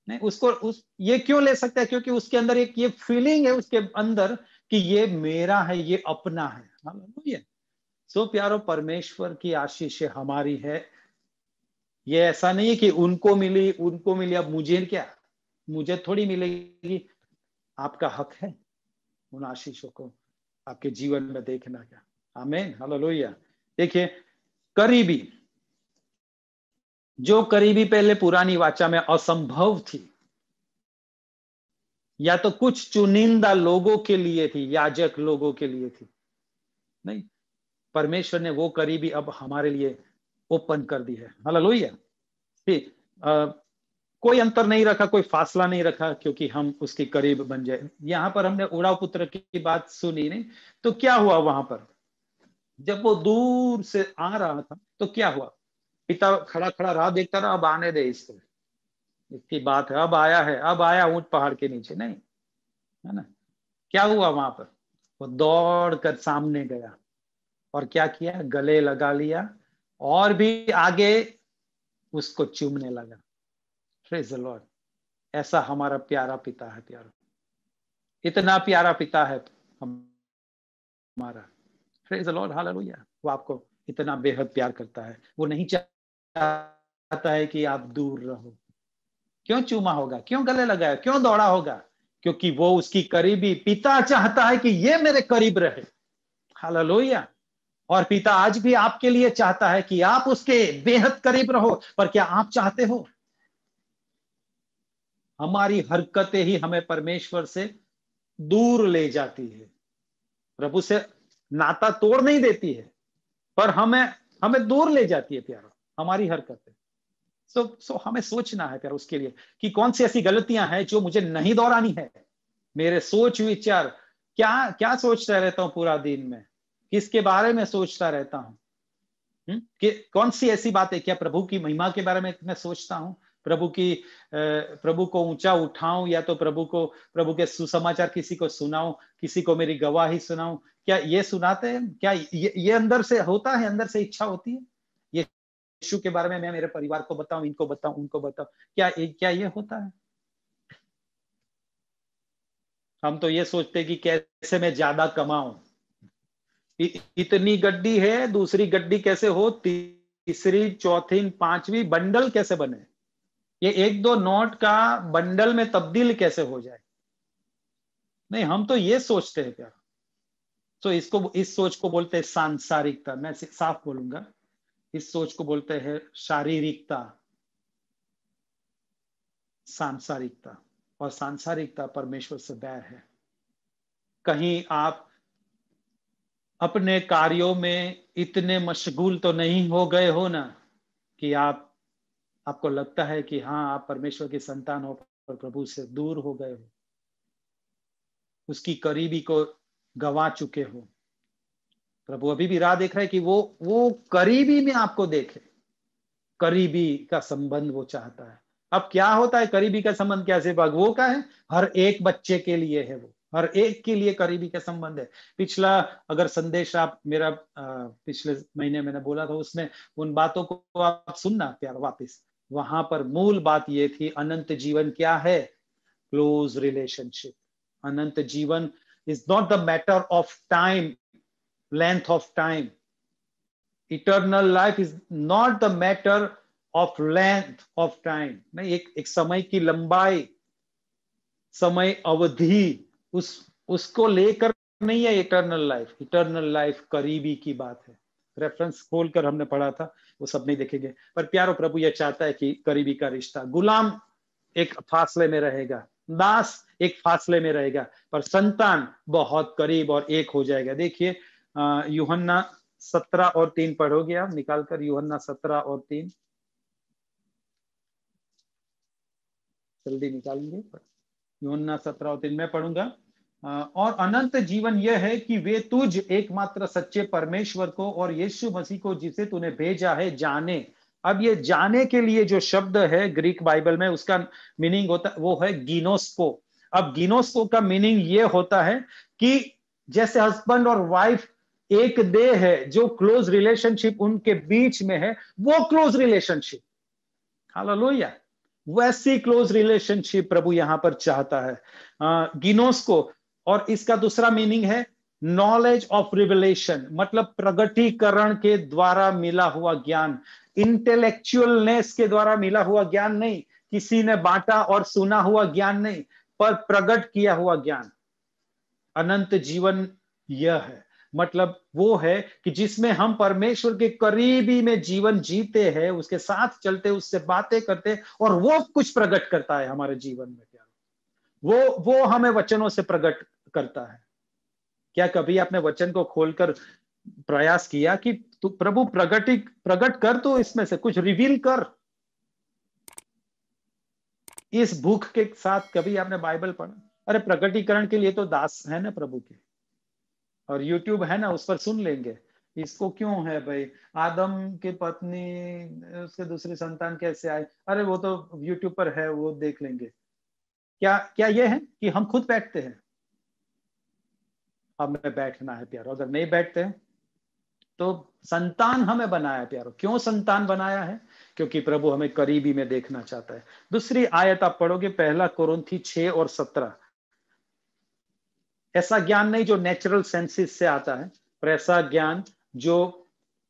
A: नहीं उसको उस ये क्यों ले सकता है क्योंकि उसके अंदर एक ये फीलिंग है उसके अंदर कि ये मेरा है ये अपना है हाँ, सो प्यारो परमेश्वर की आशीष हमारी है ये ऐसा नहीं है कि उनको मिली उनको मिली अब मुझे क्या मुझे थोड़ी मिलेगी आपका हक है उन आशीषों को आपके जीवन में देखना क्या आमेन लोहिया देखिए करीबी जो करीबी पहले पुरानी वाचा में असंभव थी या तो कुछ चुनिंदा लोगों के लिए थी याजक लोगों के लिए थी नहीं परमेश्वर ने वो करीबी अब हमारे लिए ओपन कर दी है हालेलुया ठीक कोई अंतर नहीं रखा कोई फासला नहीं रखा क्योंकि हम उसके करीब बन जाए यहाँ पर हमने उड़ा पुत्र की बात सुनी नहीं तो क्या हुआ वहां पर जब वो दूर से आ रहा था तो क्या हुआ पिता खड़ा खड़ा रहा देखता रहा अब आने दे इसको इसकी बात है अब आया है अब आया ऊंट पहाड़ के नीचे नहीं है ना क्या हुआ वहां पर वो दौड़ कर सामने गया और क्या किया गले लगा लिया और भी आगे उसको चूमने लगा लॉर्ड ऐसा हमारा प्यारा पिता है प्यारा इतना प्यारा पिता है हम हमारा फ्रेज लॉर्ड हाल वो आपको इतना बेहद प्यार करता है वो नहीं चाहता है कि आप दूर रहो क्यों चूमा होगा क्यों गले लगाया क्यों दौड़ा होगा क्योंकि वो उसकी करीबी पिता चाहता है कि ये मेरे करीब रहे हालेलुया और पिता आज भी आपके लिए चाहता है कि आप उसके बेहद करीब रहो पर क्या आप चाहते हो हमारी हरकतें ही हमें परमेश्वर से दूर ले जाती है प्रभु से नाता तोड़ नहीं देती है पर हमें हमें दूर ले जाती है प्यारा हमारी हरकतें सो सो हमें सोचना है प्यारा उसके लिए कि कौन सी ऐसी गलतियां हैं जो मुझे नहीं दोहरानी है मेरे सोच विचार क्या क्या सोचता रहता हूं पूरा दिन में किसके बारे में सोचता रहता हूँ हम्म? कि कौन सी ऐसी बात है क्या प्रभु की महिमा के बारे में मैं सोचता हूँ प्रभु की प्रभु को ऊंचा उठाऊं या तो प्रभु को प्रभु के सुसमाचार किसी को सुनाऊं किसी को मेरी गवाही सुनाऊं क्या ये सुनाते हैं क्या ये, ये अंदर से होता है अंदर से इच्छा होती है ये यीशु के बारे में मैं मेरे परिवार को बताऊं इनको बताऊं उनको बताऊं क्या ये, क्या ये होता है हम तो ये सोचते कि कैसे मैं ज्यादा कमाऊं इतनी गड्डी है दूसरी गड्डी कैसे हो तीसरी चौथी पांचवी बंडल कैसे बने ये एक दो नोट का बंडल में तब्दील कैसे हो जाए नहीं हम तो ये सोचते हैं क्या तो इसको इस सोच को बोलते हैं सांसारिकता मैं साफ बोलूंगा इस सोच को बोलते हैं शारीरिकता सांसारिकता और सांसारिकता परमेश्वर से बैर है कहीं आप अपने कार्यों में इतने मशगूल तो नहीं हो गए हो ना कि आप आपको लगता है कि हाँ आप परमेश्वर की संतान हो पर प्रभु से दूर हो गए हो उसकी करीबी को गवा चुके हो प्रभु अभी भी राह देख रहे कि वो वो करीबी में आपको देखे करीबी का संबंध वो चाहता है अब क्या होता है करीबी का संबंध क्या से भगवो का है हर एक बच्चे के लिए है वो हर एक के लिए करीबी का संबंध है पिछला अगर संदेश आप मेरा पिछले महीने मैंने बोला था उसमें उन बातों को आप सुनना प्यार वापिस वहां पर मूल बात यह थी अनंत जीवन क्या है क्लोज रिलेशनशिप अनंत जीवन is not the matter of time length of time eternal life is not the matter of length of time नहीं एक एक समय की लंबाई समय अवधि उस उसको लेकर नहीं है इटरनल लाइफ इटरनल लाइफ करीबी की बात है रेफरेंस खोलकर हमने पढ़ा था वो सब नहीं देखेंगे पर प्यारो प्रभु यह चाहता है कि करीबी का रिश्ता गुलाम एक फासले में रहेगा दास एक फासले में रहेगा पर संतान बहुत करीब और एक हो जाएगा देखिए युहन्ना सत्रह और तीन पढ़ोगे आप निकालकर युहन्ना सत्रह और तीन जल्दी निकालेंगे युहन्ना सत्रह और तीन मैं पढ़ूंगा और अनंत जीवन यह है कि वे तुझ एकमात्र सच्चे परमेश्वर को और यीशु मसीह को जिसे तूने भेजा है जाने अब ये जाने के लिए जो शब्द है ग्रीक बाइबल में उसका मीनिंग होता वो है गिनोस्को अब गिनोस्को का मीनिंग ये होता है कि जैसे हस्बैंड और वाइफ एक दे है जो क्लोज रिलेशनशिप उनके बीच में है वो क्लोज रिलेशनशिप हालेलुया वैसी क्लोज रिलेशनशिप प्रभु यहां पर चाहता है गिनोस को और इसका दूसरा मीनिंग है नॉलेज ऑफ रिवलेशन मतलब प्रगटीकरण के द्वारा मिला हुआ ज्ञान इंटेलेक्चुअलनेस के द्वारा मिला हुआ ज्ञान नहीं किसी ने बांटा और सुना हुआ ज्ञान नहीं पर प्रगट किया हुआ ज्ञान अनंत जीवन यह है मतलब वो है कि जिसमें हम परमेश्वर के करीबी में जीवन जीते हैं उसके साथ चलते उससे बातें करते और वो कुछ प्रकट करता है हमारे जीवन में वो वो हमें वचनों से प्रकट करता है क्या कभी आपने वचन को खोलकर प्रयास किया कि तू प्रभु प्रगटिक प्रकट कर तो इसमें से कुछ रिवील कर इस भूख के साथ कभी आपने बाइबल पढ़ा अरे प्रगटीकरण के लिए तो दास है ना प्रभु के और यूट्यूब है ना उस पर सुन लेंगे इसको क्यों है भाई आदम की पत्नी उसके दूसरे संतान कैसे आए अरे वो तो यूट्यूब पर है वो देख लेंगे क्या क्या ये है कि हम खुद बैठते हैं अब मैं बैठना है प्यारो अगर नहीं बैठते हैं तो संतान हमें बनाया है प्यारो क्यों संतान बनाया है क्योंकि प्रभु हमें करीबी में देखना चाहता है दूसरी आयत आप पढ़ोगे पहला थी छह और सत्रह ऐसा ज्ञान नहीं जो नेचुरल सेंसेस से आता है पर ऐसा ज्ञान जो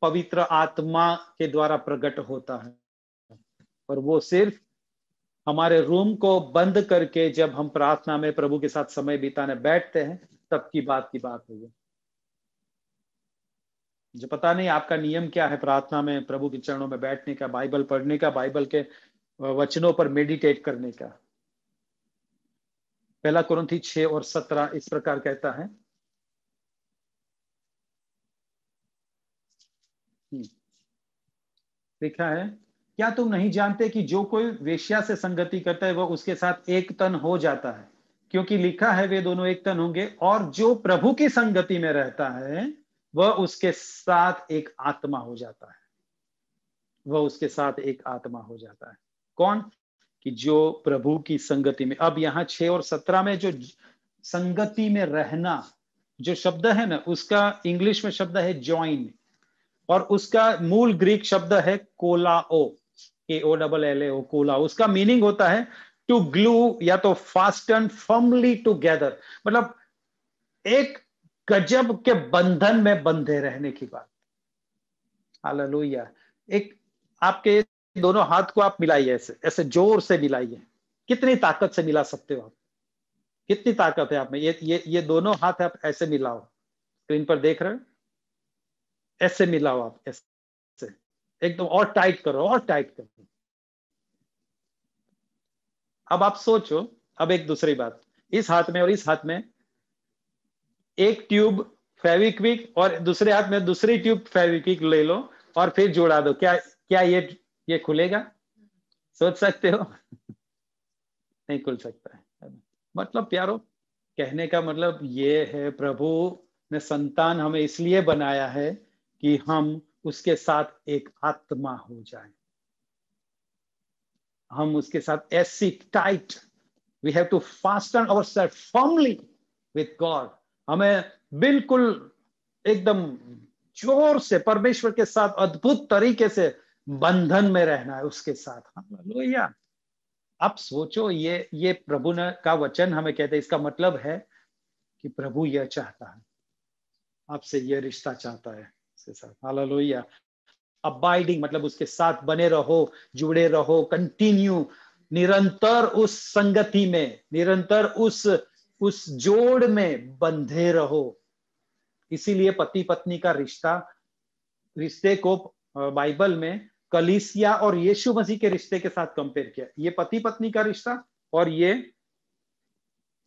A: पवित्र आत्मा के द्वारा प्रकट होता है और वो सिर्फ हमारे रूम को बंद करके जब हम प्रार्थना में प्रभु के साथ समय बिताने बैठते हैं तब की बात की बात है जो पता नहीं आपका नियम क्या है प्रार्थना में प्रभु के चरणों में बैठने का बाइबल पढ़ने का बाइबल के वचनों पर मेडिटेट करने का पहला कुरंथी छ और सत्रह इस प्रकार कहता है हम्म। लिखा है क्या तुम नहीं जानते कि जो कोई वेश्या से संगति करता है वह उसके साथ एक तन हो जाता है क्योंकि लिखा है वे दोनों एक तन होंगे और जो प्रभु की संगति में रहता है वह उसके साथ एक आत्मा हो जाता है वह उसके साथ एक आत्मा हो जाता है कौन कि जो प्रभु की संगति में अब यहाँ छह और सत्रह में जो संगति में रहना जो शब्द है ना उसका इंग्लिश में शब्द है ज्वाइन और उसका मूल ग्रीक शब्द है kollao K O double L A O kolla उसका मीनिंग होता है टू ग्लू या तो फास्ट एंड फर्मली टूगेदर मतलब एक गजब के बंधन में बंधे रहने की बात हालेलुया एक आपके दोनों हाथ को आप मिलाइए ऐसे ऐसे जोर से मिलाइए कितनी ताकत से मिला सकते हो आप कितनी ताकत है आप में ये ये ये दोनों हाथ आप ऐसे मिलाओ स्क्रीन पर देख रहे ऐसे मिलाओ आप ऐसे एकदम और टाइट करो और टाइट करो अब आप सोचो अब एक दूसरी बात इस हाथ में और इस हाथ में एक ट्यूब फेविक्विक और दूसरे हाथ में दूसरी ट्यूब फेविक्विक ले लो और फिर जोड़ा दो क्या क्या ये ये खुलेगा सोच सकते हो *laughs* नहीं खुल सकता है मतलब प्यारो कहने का मतलब ये है प्रभु ने संतान हमें इसलिए बनाया है कि हम उसके साथ एक आत्मा हो जाए हम उसके साथ ऐसी tight we have to fasten our self firmly with God हमें बिल्कुल एकदम जोर से परमेश्वर के साथ अद्भुत तरीके से बंधन में रहना है उसके साथ लोहिया आप सोचो ये ये प्रभु ने का वचन हमें कहते हैं इसका मतलब है कि प्रभु यह चाहता है आपसे यह रिश्ता चाहता है इसके साथ अबाइडिंग मतलब उसके साथ बने रहो जुड़े रहो कंटिन्यू निरंतर उस संगति में निरंतर उस उस जोड़ में बंधे रहो इसीलिए पति पत्नी का रिश्ता रिश्ते को बाइबल में कलिसिया और यीशु मसीह के रिश्ते के साथ कंपेयर किया ये पति पत्नी का रिश्ता और ये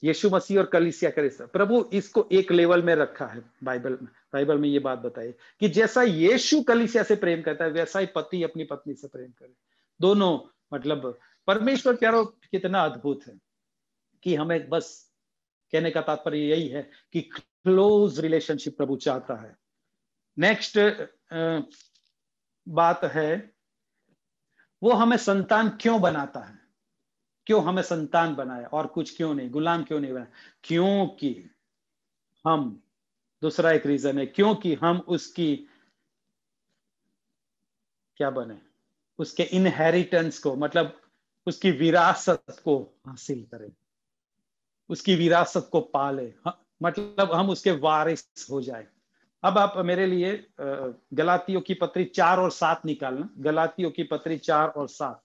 A: यीशु मसीह और कलिसिया कर प्रभु इसको एक लेवल में रखा है बाइबल में बाइबल में ये बात बताई कि जैसा यीशु कलिसिया से प्रेम करता है वैसा ही पति अपनी पत्नी से प्रेम करे दोनों मतलब परमेश्वर प्यारो कितना अद्भुत है कि हमें बस कहने का तात्पर्य यही है कि क्लोज रिलेशनशिप प्रभु चाहता है नेक्स्ट बात है वो हमें संतान क्यों बनाता है क्यों हमें संतान बनाया और कुछ क्यों नहीं गुलाम क्यों नहीं बनाया क्योंकि हम दूसरा एक रीजन है क्योंकि हम उसकी क्या बने उसके इनहेरिटेंस को मतलब उसकी विरासत को हासिल करें उसकी विरासत को पाले मतलब हम उसके वारिस हो जाए अब आप मेरे लिए गलातियों की पत्री चार और सात निकालना गलातियों की पत्री चार और सात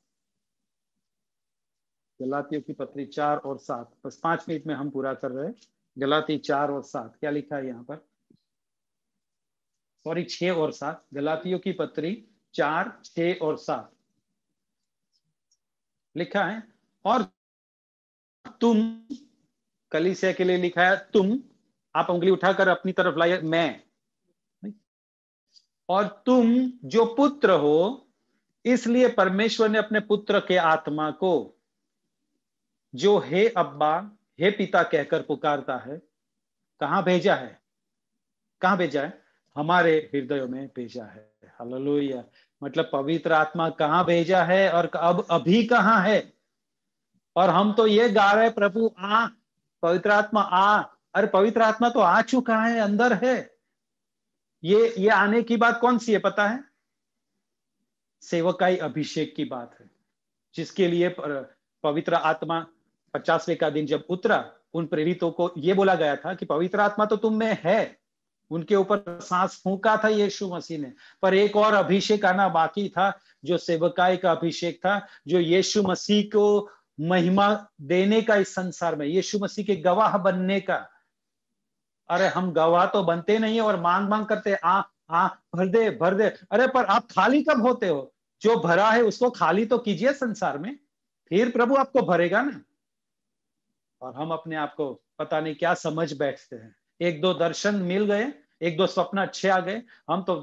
A: गलातियों की पत्री चार और सात बस पांच मिनट में हम पूरा कर रहे हैं गलाती चार और सात क्या लिखा है यहाँ पर सॉरी छ और सात गलातियों की पत्री चार छ और सात लिखा है और तुम कलिसिया के लिए लिखा है तुम आप उंगली उठाकर अपनी तरफ लाइए मैं और तुम जो पुत्र हो इसलिए परमेश्वर ने अपने पुत्र के आत्मा को जो हे अब्बा हे पिता कहकर पुकारता है कहाँ भेजा है कहा भेजा है हमारे हृदयों में भेजा है हलोया मतलब पवित्र आत्मा कहा भेजा है और अब अभी कहाँ है और हम तो ये गा रहे प्रभु आ पवित्र आत्मा आ अरे पवित्र आत्मा तो आ चुका है अंदर है ये ये आने की बात कौन सी है पता है सेवकाई अभिषेक की बात है जिसके लिए पवित्र आत्मा पचासवें का दिन जब उतरा उन प्रेरितों को यह बोला गया था कि पवित्र आत्मा तो तुम में है उनके ऊपर सांस फूका था यीशु मसीह ने पर एक और अभिषेक आना बाकी था जो सेवकाई का अभिषेक था जो यीशु मसीह को महिमा देने का इस संसार में यीशु मसीह के गवाह बनने का अरे हम गवाह तो बनते नहीं है और मांग मांग करते आ आ भर दे भर दे अरे पर आप खाली कब होते हो जो भरा है उसको खाली तो कीजिए संसार में फिर प्रभु आपको भरेगा ना और हम अपने आप को पता नहीं क्या समझ बैठते हैं एक दो दर्शन मिल गए एक दो स्वप्न अच्छे आ गए हम तो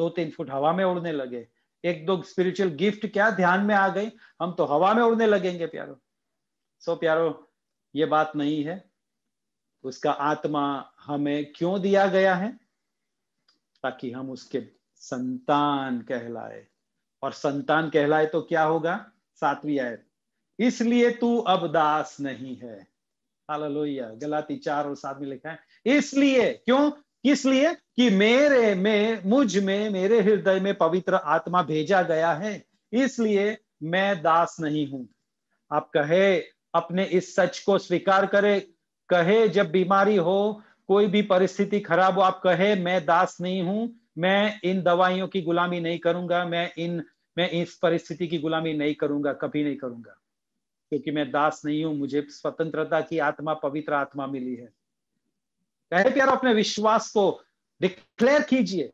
A: दो तीन फुट हवा में उड़ने लगे एक दो स्पिरिचुअल गिफ्ट क्या ध्यान में आ गई हम तो हवा में उड़ने लगेंगे प्यारो सो प्यारो ये बात नहीं है उसका आत्मा हमें क्यों दिया गया है ताकि हम उसके संतान कहलाए और संतान कहलाए तो क्या होगा सातवीं आयत इसलिए तू अब दास नहीं है हालेलुया गलाती चार और सात में लिखा है इसलिए क्यों किस लिए कि मेरे में मुझ में मेरे हृदय में पवित्र आत्मा भेजा गया है इसलिए मैं दास नहीं हूं आप कहे अपने इस सच को स्वीकार करे कहे जब बीमारी हो कोई भी परिस्थिति खराब हो आप कहे मैं दास नहीं हूं मैं इन दवाइयों की गुलामी नहीं करूंगा मैं इन मैं इस परिस्थिति की गुलामी नहीं करूंगा कभी नहीं करूंगा क्योंकि मैं दास नहीं हूं मुझे स्वतंत्रता की आत्मा पवित्र आत्मा मिली है कहे प्यार अपने विश्वास को डिक्लेयर कीजिए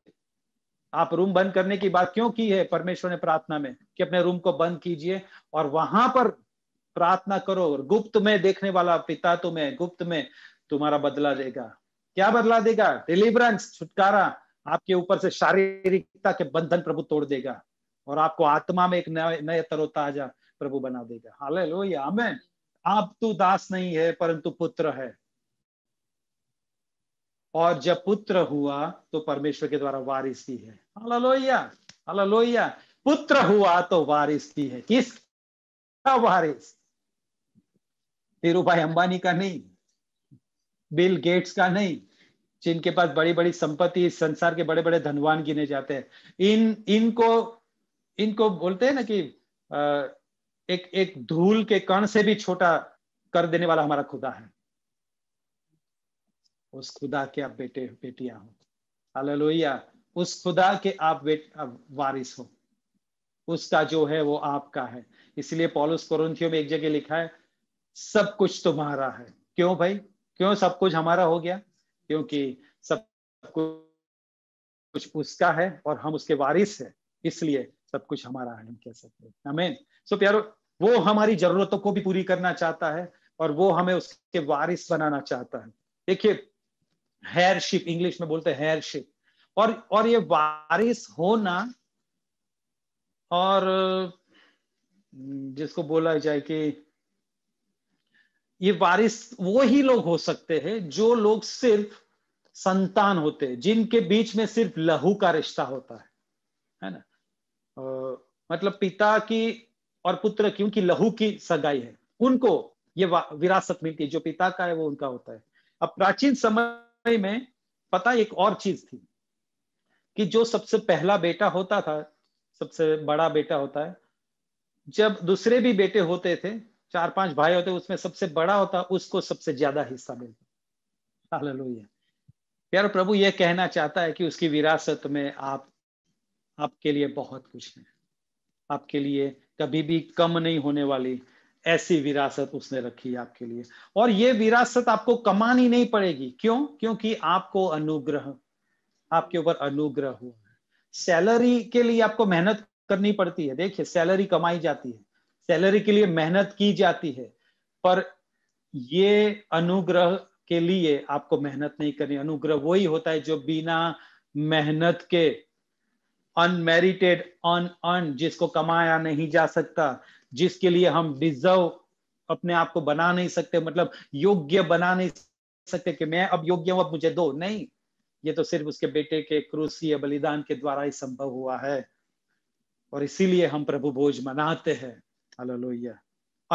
A: आप रूम बंद करने की बात क्यों की है परमेश्वर ने प्रार्थना में कि अपने रूम को बंद कीजिए और वहां पर प्रार्थना करो गुप्त में देखने वाला पिता तुम्हें गुप्त में तुम्हारा बदला देगा क्या बदला देगा डिलीवरेंस छुटकारा आपके ऊपर से शारीरिकता के बंधन प्रभु तोड़ देगा और आपको आत्मा में एक नया नया तरोताजा प्रभु बना देगा हाल लो हमें आप तो दास नहीं है परंतु पुत्र है और जब पुत्र हुआ तो परमेश्वर के द्वारा वारिस भी है हाल लोहिया पुत्र हुआ तो वारिस भी है किस वारिस धीरू भाई अंबानी का नहीं बिल गेट्स का नहीं जिनके पास बड़ी बड़ी संपत्ति संसार के बड़े बड़े धनवान गिने जाते हैं इन इनको इनको बोलते हैं ना कि आ, एक एक धूल के कण से भी छोटा कर देने वाला हमारा खुदा है उस खुदा के आप बेटे बेटियां हो हालेलुया उस खुदा के आप बेट वारिस हो उसका जो है वो आपका है इसलिए पॉलुस कोरोन्थियो में एक जगह लिखा है सब कुछ तुम्हारा है क्यों भाई क्यों सब कुछ हमारा हो गया क्योंकि सब कुछ उसका है और हम उसके वारिस है इसलिए सब कुछ हमारा है हम कह सकते हैं अमेन सो प्यारो वो हमारी जरूरतों को भी पूरी करना चाहता है और वो हमें उसके वारिस बनाना चाहता है देखिए हेयरशिप इंग्लिश में बोलते हैं हेयरशिप और और ये वारिस होना और जिसको बोला जाए कि ये वारिस वो ही लोग हो सकते हैं जो लोग सिर्फ संतान होते हैं जिनके बीच में सिर्फ लहू का रिश्ता होता है है ना मतलब पिता की और पुत्र की उनकी लहू की सगाई है उनको ये विरासत मिलती है जो पिता का है वो उनका होता है अब प्राचीन समय में पता एक और चीज थी कि जो सबसे पहला बेटा होता था सबसे बड़ा बेटा होता है जब दूसरे भी बेटे होते थे चार पांच भाई होते उसमें सबसे बड़ा होता उसको सबसे ज्यादा हिस्सा मिलता हालेलुया प्यार प्रभु यह कहना चाहता है कि उसकी विरासत में आप आपके लिए बहुत कुछ है आपके लिए कभी भी कम नहीं होने वाली ऐसी विरासत उसने रखी है आपके लिए और ये विरासत आपको कमानी नहीं पड़ेगी क्यों क्योंकि आपको अनुग्रह आपके ऊपर अनुग्रह हुआ है सैलरी के लिए आपको मेहनत करनी पड़ती है देखिए सैलरी कमाई जाती है सैलरी के लिए मेहनत की जाती है पर ये अनुग्रह के लिए आपको मेहनत नहीं करनी अनुग्रह वही होता है जो बिना मेहनत के अनमेरिटेड अन अन जिसको कमाया नहीं जा सकता जिसके लिए हम डिजर्व अपने आप को बना नहीं सकते मतलब योग्य बना नहीं सकते कि मैं अब योग्य हूं अब मुझे दो नहीं ये तो सिर्फ उसके बेटे के क्रूसीय बलिदान के द्वारा ही संभव हुआ है और इसीलिए हम प्रभु भोज मनाते हैं हालेलुया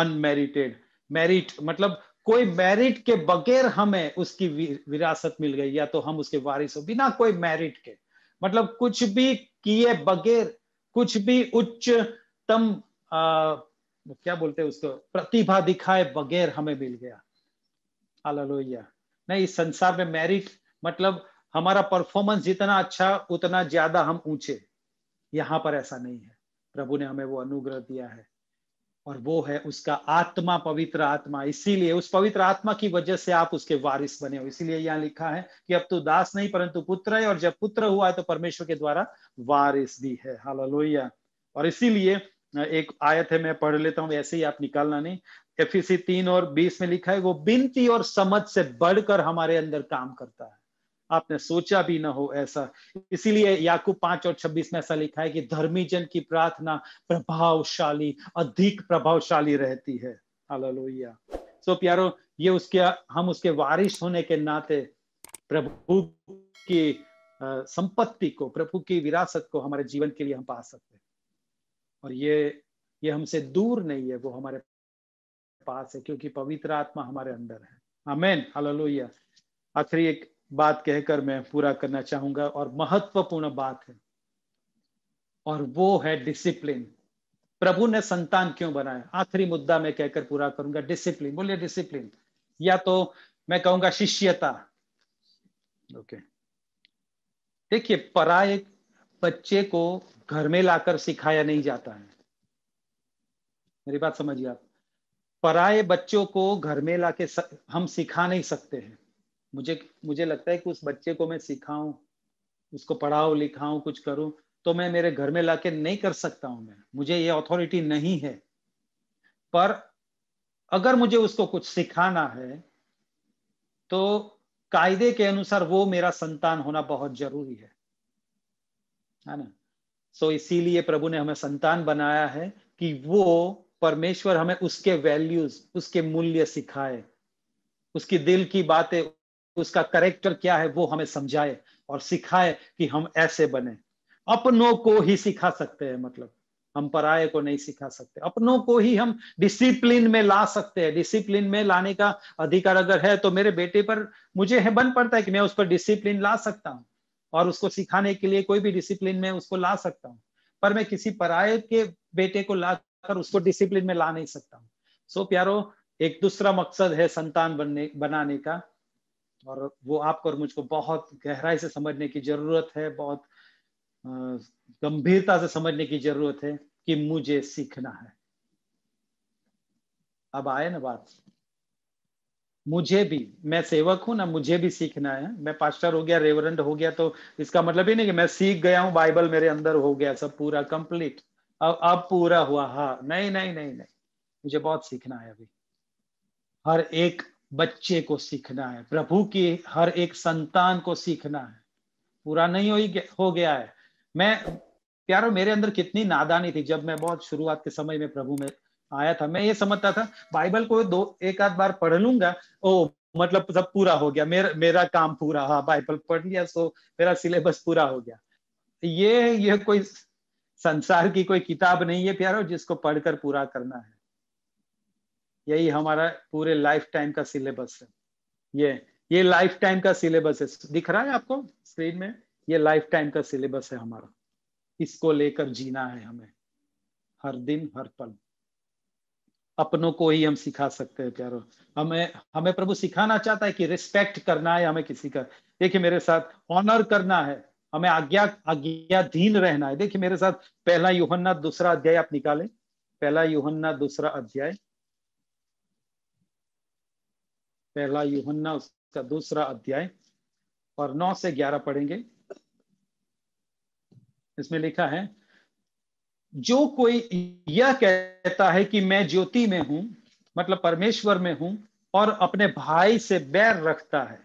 A: अनमेरिटेड मेरिट मतलब कोई मेरिट के बगैर हमें उसकी विरासत मिल गई या तो हम उसके वारिस हो बिना कोई मेरिट के मतलब कुछ भी किए बगैर कुछ भी उच्चतम क्या बोलते हैं उसको प्रतिभा दिखाए बगैर हमें मिल गया हालेलुया नहीं इस संसार में मैरिट मतलब हमारा परफॉर्मेंस जितना अच्छा उतना ज्यादा हम ऊंचे यहाँ पर ऐसा नहीं है प्रभु ने हमें वो अनुग्रह दिया है और वो है उसका आत्मा पवित्र आत्मा इसीलिए उस पवित्र आत्मा की वजह से आप उसके वारिस बने हो इसीलिए यहाँ लिखा है कि अब तो दास नहीं परंतु पुत्र है और जब पुत्र हुआ है तो परमेश्वर के द्वारा वारिस भी है हाला और इसीलिए एक आयत है मैं पढ़ लेता हूँ ऐसे ही आप निकालना नहीं एफ तीन और बीस में लिखा है वो बिनती और समझ से बढ़कर हमारे अंदर काम करता है आपने सोचा भी ना हो ऐसा इसीलिए याकूब पांच और छब्बीस में ऐसा लिखा है कि धर्मी जन की प्रार्थना प्रभावशाली अधिक प्रभावशाली रहती है सो so, प्यारो ये उसके हम उसके वारिश होने के नाते प्रभु की संपत्ति को प्रभु की विरासत को हमारे जीवन के लिए हम पा सकते हैं और ये ये हमसे दूर नहीं है वो हमारे पास है क्योंकि पवित्र आत्मा हमारे अंदर है अमेन हालेलुया आखिरी एक बात कहकर मैं पूरा करना चाहूंगा और महत्वपूर्ण बात है और वो है डिसिप्लिन प्रभु ने संतान क्यों बनाया आखिरी मुद्दा मैं कहकर पूरा करूंगा डिसिप्लिन बोलिए डिसिप्लिन या तो मैं कहूंगा शिष्यता ओके देखिए पराए बच्चे को घर में लाकर सिखाया नहीं जाता है मेरी बात समझिए आप पराए बच्चों को घर में लाके हम सिखा नहीं सकते हैं मुझे मुझे लगता है कि उस बच्चे को मैं सिखाऊं उसको पढ़ाऊं लिखाऊं कुछ करूं तो मैं मेरे घर में लाके नहीं कर सकता हूं मैं मुझे ये अथॉरिटी नहीं है पर अगर मुझे उसको कुछ सिखाना है तो कायदे के अनुसार वो मेरा संतान होना बहुत जरूरी है है ना सो so, इसीलिए प्रभु ने हमें संतान बनाया है कि वो परमेश्वर हमें उसके वैल्यूज उसके मूल्य सिखाए उसकी दिल की बातें उसका करेक्टर क्या है वो हमें समझाए और सिखाए कि हम ऐसे बने अपनों को ही सिखा सकते हैं मतलब हम पराये को नहीं सिखा सकते अपनों को ही हम डिसिप्लिन में ला सकते हैं डिसिप्लिन में लाने का अधिकार अगर है तो मेरे बेटे पर मुझे है बन पड़ता है कि मैं उस पर डिसिप्लिन ला सकता हूँ और उसको सिखाने के लिए कोई भी डिसिप्लिन में उसको ला सकता हूँ पर मैं किसी पराये के बेटे को लाकर उसको डिसिप्लिन में ला नहीं सकता हूँ सो प्यारो एक दूसरा मकसद है संतान बनने बनाने का और वो आपको और मुझको बहुत गहराई से समझने की जरूरत है बहुत गंभीरता से समझने की जरूरत है कि मुझे सीखना है अब आए ना बात मुझे भी मैं सेवक हूं ना मुझे भी सीखना है मैं पास्टर हो गया रेवरेंड हो गया तो इसका मतलब ही नहीं कि मैं सीख गया हूं बाइबल मेरे अंदर हो गया सब पूरा कंप्लीट अब अब पूरा हुआ हाँ नहीं नहीं नहीं नहीं मुझे बहुत सीखना है अभी हर एक बच्चे को सीखना है प्रभु की हर एक संतान को सीखना है पूरा नहीं हो गया है मैं प्यारो मेरे अंदर कितनी नादानी थी जब मैं बहुत शुरुआत के समय में प्रभु में आया था मैं ये समझता था बाइबल को दो एक आध बार पढ़ लूंगा ओ मतलब सब पूरा हो गया मेरा मेरा काम पूरा हाँ बाइबल पढ़ लिया सो मेरा सिलेबस पूरा हो गया ये ये कोई संसार की कोई किताब नहीं है प्यारो जिसको पढ़कर पूरा करना है यही हमारा पूरे लाइफ टाइम का सिलेबस है ये ये लाइफ टाइम का सिलेबस है दिख रहा है आपको स्क्रीन में ये लाइफ टाइम का सिलेबस है हमारा इसको लेकर जीना है हमें हर दिन हर पल अपनों को ही हम सिखा सकते हैं प्यारो हमें हमें प्रभु सिखाना चाहता है कि रिस्पेक्ट करना है हमें किसी का देखिए मेरे साथ ऑनर करना है हमें आज्ञा आज्ञाधीन रहना है देखिए मेरे साथ पहला युहन्ना दूसरा अध्याय आप निकालें पहला युहन्ना दूसरा अध्याय पहला युहन्ना उसका दूसरा अध्याय और नौ से ग्यारह पढ़ेंगे इसमें लिखा है जो कोई यह कहता है कि मैं ज्योति में हूं मतलब परमेश्वर में हूं और अपने भाई से बैर रखता है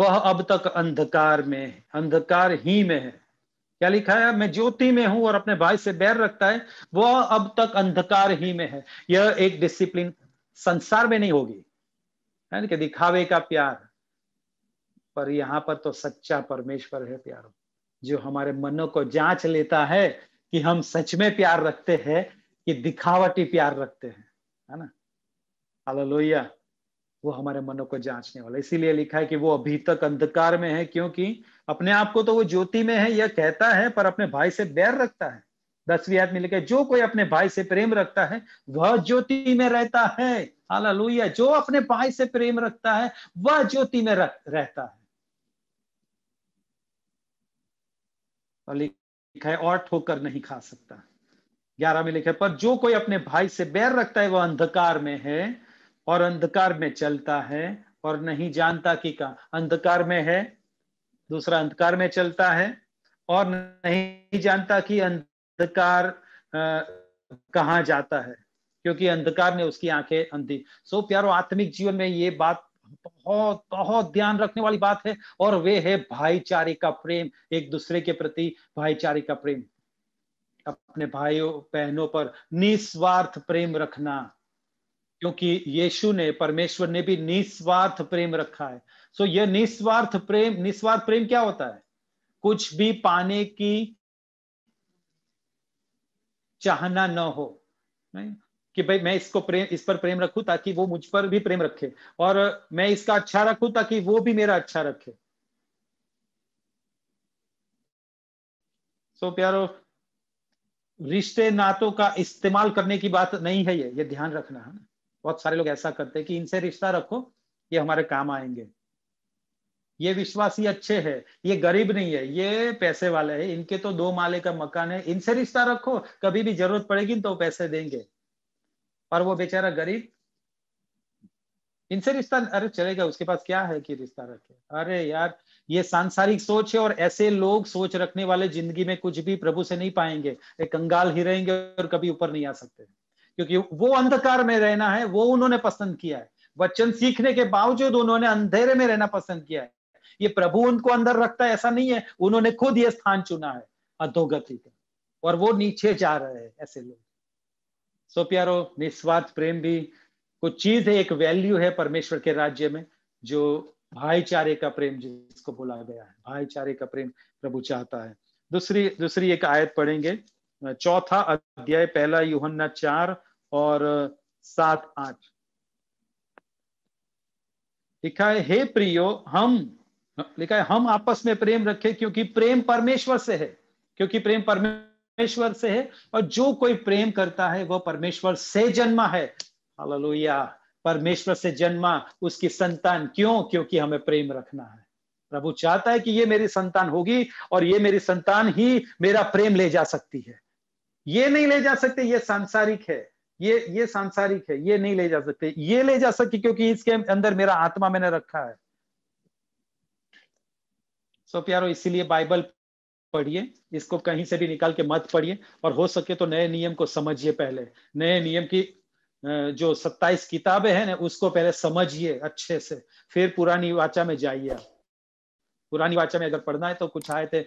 A: वह अब तक अंधकार में है अंधकार ही में है क्या लिखा है मैं ज्योति में हूं और अपने भाई से बैर रखता है वह अब तक अंधकार ही में है यह एक डिसिप्लिन संसार में नहीं होगी है ना कि दिखावे का प्यार पर यहाँ पर तो सच्चा परमेश्वर है प्यारो जो हमारे मनों को जांच लेता है कि हम सच में प्यार रखते हैं कि दिखावटी प्यार रखते हैं है ना हालेलुया वो हमारे मनों को जांचने वाला इसीलिए लिखा है कि वो अभी तक अंधकार में है क्योंकि अपने आप को तो वो ज्योति में है यह कहता है पर अपने भाई से बैर रखता है दसवीं आयत में लिखा है जो कोई अपने भाई से प्रेम रखता है वह ज्योति में रहता है हालेलुया जो अपने भाई से प्रेम रखता है वह ज्योति में रख, रहता है और लिखा है और ठोकर नहीं खा सकता ग्यारह में लिखा है पर जो कोई अपने भाई से बैर रखता है वह अंधकार में है और अंधकार में चलता है और नहीं जानता कि कहा अंधकार में है दूसरा अंधकार में चलता है और नहीं जानता कि अंधकार कहाँ जाता है क्योंकि अंधकार ने उसकी आंखें अंधी सो प्यारो आत्मिक जीवन में ये बात बहुत बहुत ध्यान रखने वाली बात है और वे है भाईचारे का प्रेम एक दूसरे के प्रति भाईचारे का प्रेम अपने भाइयों बहनों पर निस्वार्थ प्रेम रखना क्योंकि यीशु ने परमेश्वर ने भी निस्वार्थ प्रेम रखा है सो so, यह निस्वार्थ प्रेम निस्वार्थ प्रेम क्या होता है कुछ भी पाने की चाहना न हो नहीं कि भाई मैं इसको प्रेम इस पर प्रेम रखूं ताकि वो मुझ पर भी प्रेम रखे और मैं इसका अच्छा रखूं ताकि वो भी मेरा अच्छा रखे सो so, प्यारो रिश्ते नातों का इस्तेमाल करने की बात नहीं है ये ये ध्यान रखना है बहुत सारे लोग ऐसा करते हैं कि इनसे रिश्ता रखो ये हमारे काम आएंगे ये विश्वासी अच्छे हैं ये गरीब नहीं है ये पैसे वाले हैं इनके तो दो माले का मकान है इनसे रिश्ता रखो कभी भी जरूरत पड़ेगी तो पैसे देंगे पर वो बेचारा गरीब इनसे रिश्ता अरे चलेगा उसके पास क्या है कि रिश्ता रखे अरे यार ये सांसारिक सोच है और ऐसे लोग सोच रखने वाले जिंदगी में कुछ भी प्रभु से नहीं पाएंगे एक कंगाल ही रहेंगे और कभी ऊपर नहीं आ सकते क्योंकि वो अंधकार में रहना है वो उन्होंने पसंद किया है वचन सीखने के बावजूद उन्होंने अंधेरे में रहना पसंद किया है ये प्रभु उनको अंदर रखता है ऐसा नहीं है उन्होंने खुद ये स्थान चुना है अधोगति का और वो नीचे जा रहे हैं ऐसे लोग सो प्यारो निस्वार्थ प्रेम भी कुछ चीज है एक वैल्यू है परमेश्वर के राज्य में जो भाईचारे का प्रेम जिसको बोला गया है भाईचारे का प्रेम प्रभु चाहता है दूसरी दूसरी एक आयत पढ़ेंगे चौथा अध्याय पहला युहन्ना चार और सात आठ लिखा है हे प्रियो हम लिखा है हम आपस में प्रेम रखें क्योंकि प्रेम परमेश्वर से है क्योंकि प्रेम परमेश्वर परमेश्वर से है और जो कोई प्रेम करता है वह परमेश्वर से जन्मा है हालेलुया परमेश्वर से जन्मा उसकी संतान क्यों क्योंकि हमें प्रेम रखना है प्रभु चाहता है कि ये मेरी संतान होगी और ये मेरी संतान ही मेरा प्रेम ले जा सकती है ये नहीं ले जा सकते ये सांसारिक है ये ये सांसारिक है ये नहीं ले जा सकते ये ले जा सकती क्योंकि इसके अंदर मेरा आत्मा मैंने रखा है सो प्यारो इसीलिए बाइबल पढ़िए इसको कहीं से भी निकाल के मत पढ़िए और हो सके तो नए नियम को समझिए पहले नए नियम की जो सत्ताईस किताबें हैं ना उसको पहले समझिए अच्छे से फिर पुरानी वाचा में जाइए पुरानी वाचा में अगर पढ़ना है तो कुछ आए थे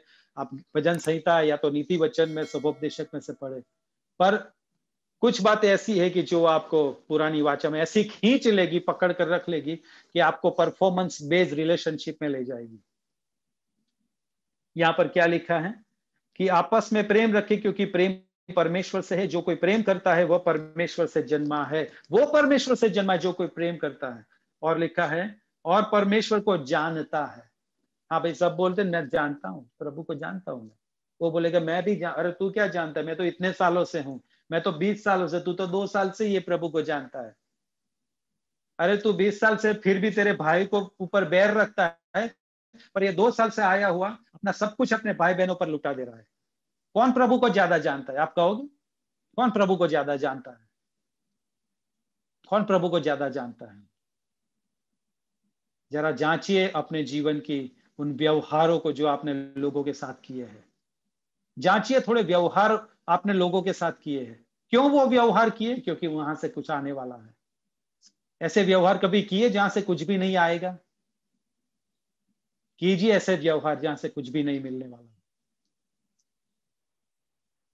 A: आप भजन संहिता या तो नीति वचन में शुभोपदेशक में से पढ़े पर कुछ बात ऐसी है कि जो आपको पुरानी वाचा में ऐसी खींच लेगी पकड़ कर रख लेगी कि आपको परफॉर्मेंस बेस्ड रिलेशनशिप में ले जाएगी यहां पर क्या लिखा है कि आपस में प्रेम रखे क्योंकि प्रेम परमेश्वर से है जो कोई प्रेम करता है वह परमेश्वर से जन्मा है वो परमेश्वर से जन्मा है जो कोई प्रेम करता है और लिखा है और परमेश्वर को जानता है हाँ भाई सब बोलते मैं जानता हूँ प्रभु को जानता हूँ मैं वो बोलेगा मैं भी जान अरे तू क्या जानता है मैं तो इतने सालों से हूँ मैं तो बीस सालों से तू तो दो साल से ये प्रभु को जानता है अरे तू बीस साल से फिर भी तेरे भाई को ऊपर बैर रखता है पर ये दो साल से आया हुआ अपना सब कुछ अपने भाई बहनों पर लुटा दे रहा है कौन प्रभु को ज्यादा जानता है आप कहोगे कौन प्रभु को ज्यादा जानता है कौन प्रभु को ज्यादा जानता है जरा जांचिए अपने जीवन की उन व्यवहारों को जो आपने लोगों के साथ किए हैं जांचिए थोड़े व्यवहार आपने लोगों के साथ किए हैं क्यों वो व्यवहार किए क्योंकि वहां से कुछ आने वाला है ऐसे व्यवहार कभी किए जहां से कुछ भी नहीं आएगा कीजिए ऐसे व्यवहार जहां से कुछ भी नहीं मिलने वाला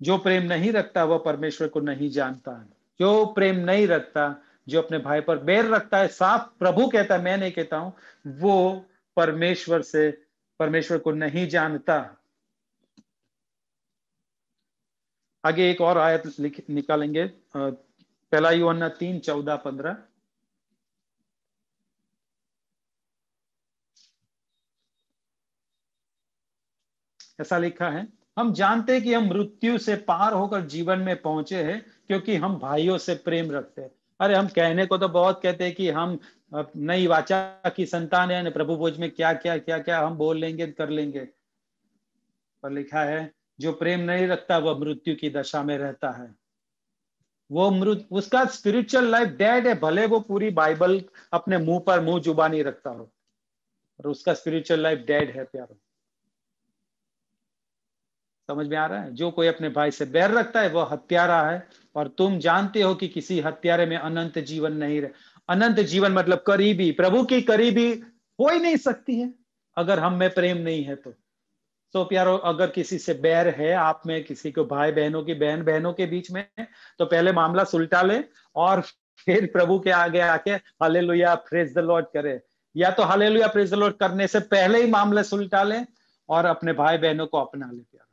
A: जो प्रेम नहीं रखता वह परमेश्वर को नहीं जानता जो प्रेम नहीं रखता जो अपने भाई पर बैर रखता है साफ प्रभु कहता है मैं नहीं कहता हूं वो परमेश्वर से परमेश्वर को नहीं जानता आगे एक और आयत निकालेंगे पहला युवा तीन चौदह पंद्रह ऐसा लिखा है हम जानते हैं कि हम मृत्यु से पार होकर जीवन में पहुंचे हैं क्योंकि हम भाइयों से प्रेम रखते हैं अरे हम कहने को तो बहुत कहते हैं कि हम नई वाचा की संतान है प्रभु भोज में क्या क्या क्या क्या हम बोल लेंगे कर लेंगे पर लिखा है जो प्रेम नहीं रखता वह मृत्यु की दशा में रहता है वो मृत उसका स्पिरिचुअल लाइफ डेड है भले वो पूरी बाइबल अपने मुंह पर मुंह जुबानी रखता हो और उसका स्पिरिचुअल लाइफ डेड है प्यारो समझ में आ रहा है जो कोई अपने भाई से बैर रखता है वह हत्यारा है और तुम जानते हो कि किसी हत्यारे में अनंत जीवन नहीं रहे अनंत जीवन मतलब करीबी प्रभु की करीबी हो ही नहीं सकती है अगर हम में प्रेम नहीं है तो सो तो प्यारो अगर किसी से बैर है आप में किसी को भाई बहनों की बहन बहनों के बीच में तो पहले मामला सुलटा ले और फिर प्रभु के आगे आके हले लुया फ्रेज द लॉर्ड करे या तो हले लुया फ्रेज द लॉर्ड करने से पहले ही मामला सुलटा ले और अपने भाई बहनों को अपना ले प्यार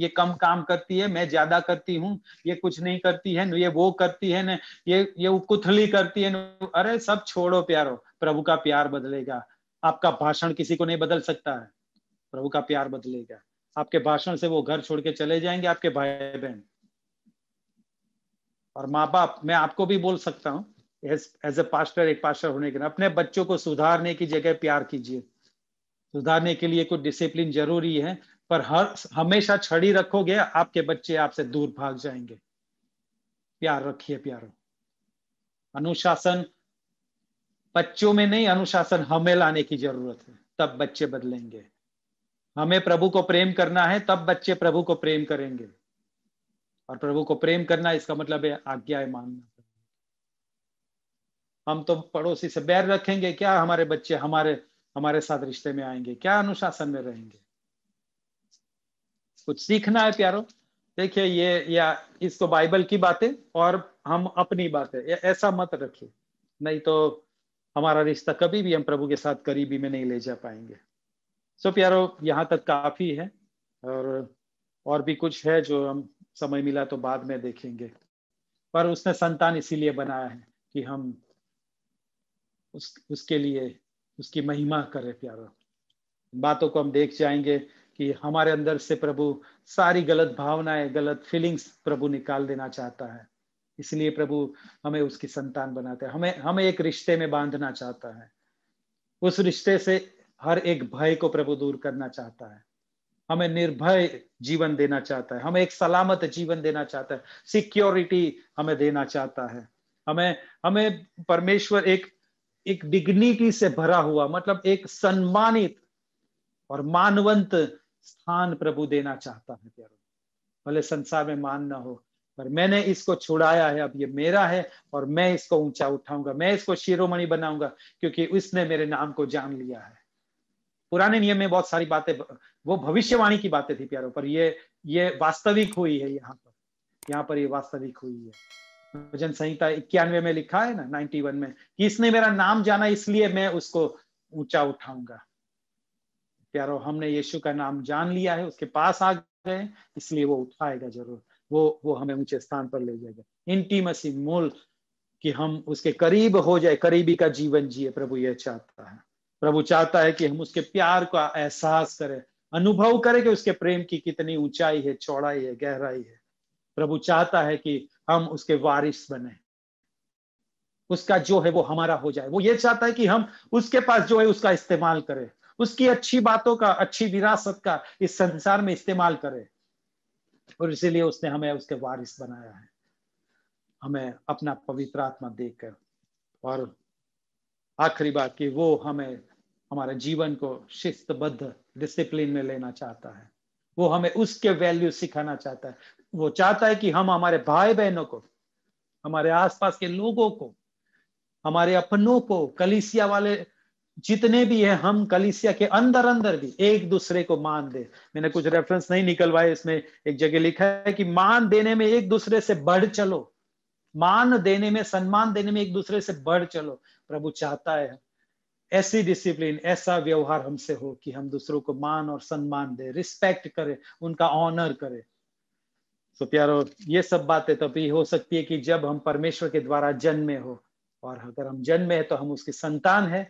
A: ये कम काम करती है मैं ज्यादा करती हूँ ये कुछ नहीं करती है ये वो करती है ना ये ये कुथली करती है अरे सब छोड़ो प्यारो प्रभु का प्यार बदलेगा आपका भाषण किसी को नहीं बदल सकता है प्रभु का प्यार बदलेगा आपके भाषण से वो घर छोड़ के चले जाएंगे आपके भाई बहन और माँ बाप मैं आपको भी बोल सकता हूँ एज ए पास्टर एक पास्टर होने के अपने बच्चों को सुधारने की जगह प्यार कीजिए सुधारने के लिए कुछ डिसिप्लिन जरूरी है पर हर हमेशा छड़ी रखोगे आपके बच्चे आपसे दूर भाग जाएंगे प्यार रखिए प्यारो अनुशासन बच्चों में नहीं अनुशासन हमें लाने की जरूरत है तब बच्चे बदलेंगे हमें प्रभु को प्रेम करना है तब बच्चे प्रभु को प्रेम करेंगे और प्रभु को प्रेम करना इसका मतलब है आज्ञाएं मानना हम तो पड़ोसी से बैर रखेंगे क्या हमारे बच्चे हमारे हमारे साथ रिश्ते में आएंगे क्या अनुशासन में रहेंगे कुछ सीखना है प्यारो देखिए ये या इसको तो बाइबल की बातें और हम अपनी बातें ऐसा मत रखिए नहीं तो हमारा रिश्ता कभी भी हम प्रभु के साथ करीबी में नहीं ले जा पाएंगे सो so, प्यारो यहाँ तक काफी है और और भी कुछ है जो हम समय मिला तो बाद में देखेंगे पर उसने संतान इसीलिए बनाया है कि हम उस उसके लिए उसकी महिमा करें प्यारो बातों को हम देख जाएंगे कि हमारे अंदर से प्रभु सारी गलत भावनाएं गलत फीलिंग्स प्रभु निकाल देना चाहता है इसलिए प्रभु हमें उसकी संतान बनाते हैं हमें हमें एक रिश्ते में बांधना चाहता है उस रिश्ते से हर एक भय को प्रभु दूर करना चाहता है हमें निर्भय जीवन देना चाहता है हमें एक सलामत जीवन देना चाहता है सिक्योरिटी हमें देना चाहता है हमें हमें परमेश्वर एक एक डिग्निटी से भरा हुआ मतलब एक सम्मानित और मानवंत स्थान प्रभु देना चाहता है प्यारो भले संसार में मान ना हो पर मैंने इसको छुड़ाया है अब ये मेरा है और मैं इसको ऊंचा उठाऊंगा मैं इसको शिरोमणि बनाऊंगा क्योंकि उसने मेरे नाम को जान लिया है पुराने नियम में बहुत सारी बातें वो भविष्यवाणी की बातें थी प्यारों पर ये ये वास्तविक हुई है यहाँ पर यहाँ पर ये वास्तविक हुई है भजन संहिता इक्यानवे में लिखा है ना नाइनटी वन में कि इसने मेरा नाम जाना इसलिए मैं उसको ऊंचा उठाऊंगा प्यारो हमने यीशु का नाम जान लिया है उसके पास आ गए इसलिए वो उठाएगा जरूर वो वो हमें ऊंचे स्थान पर ले जाएगा इंटीमसी मूल कि हम उसके करीब हो जाए करीबी का जीवन जिए प्रभु यह चाहता है प्रभु चाहता है कि हम उसके प्यार का एहसास करें अनुभव करें कि उसके प्रेम की कितनी ऊंचाई है चौड़ाई है गहराई है प्रभु चाहता है कि हम उसके वारिस बने उसका जो है वो हमारा हो जाए वो ये चाहता है कि हम उसके पास जो है उसका इस्तेमाल करें उसकी अच्छी बातों का अच्छी विरासत का इस संसार में इस्तेमाल करें और इसीलिए उसने हमें उसके वारिस बनाया है हमें अपना पवित्र आत्मा देकर और आखिरी बात की वो हमें हमारे जीवन को शिस्तबद्ध डिसिप्लिन में लेना चाहता है वो हमें उसके वैल्यू सिखाना चाहता है वो चाहता है कि हम हमारे भाई बहनों को हमारे आसपास के लोगों को हमारे अपनों को कलिसिया वाले जितने भी है हम कलिसिया के अंदर अंदर भी एक दूसरे को मान दे मैंने कुछ रेफरेंस नहीं निकलवाए इसमें एक जगह लिखा है कि मान देने में एक दूसरे से बढ़ चलो मान देने में सम्मान देने में एक दूसरे से बढ़ चलो प्रभु चाहता है ऐसी डिसिप्लिन ऐसा व्यवहार हमसे हो कि हम दूसरों को मान और सम्मान दे रिस्पेक्ट करें उनका ऑनर करें तो प्यारो ये सब बातें तभी हो सकती है कि जब हम परमेश्वर के द्वारा जन्मे हो और अगर हम जन्मे हैं तो हम उसकी संतान है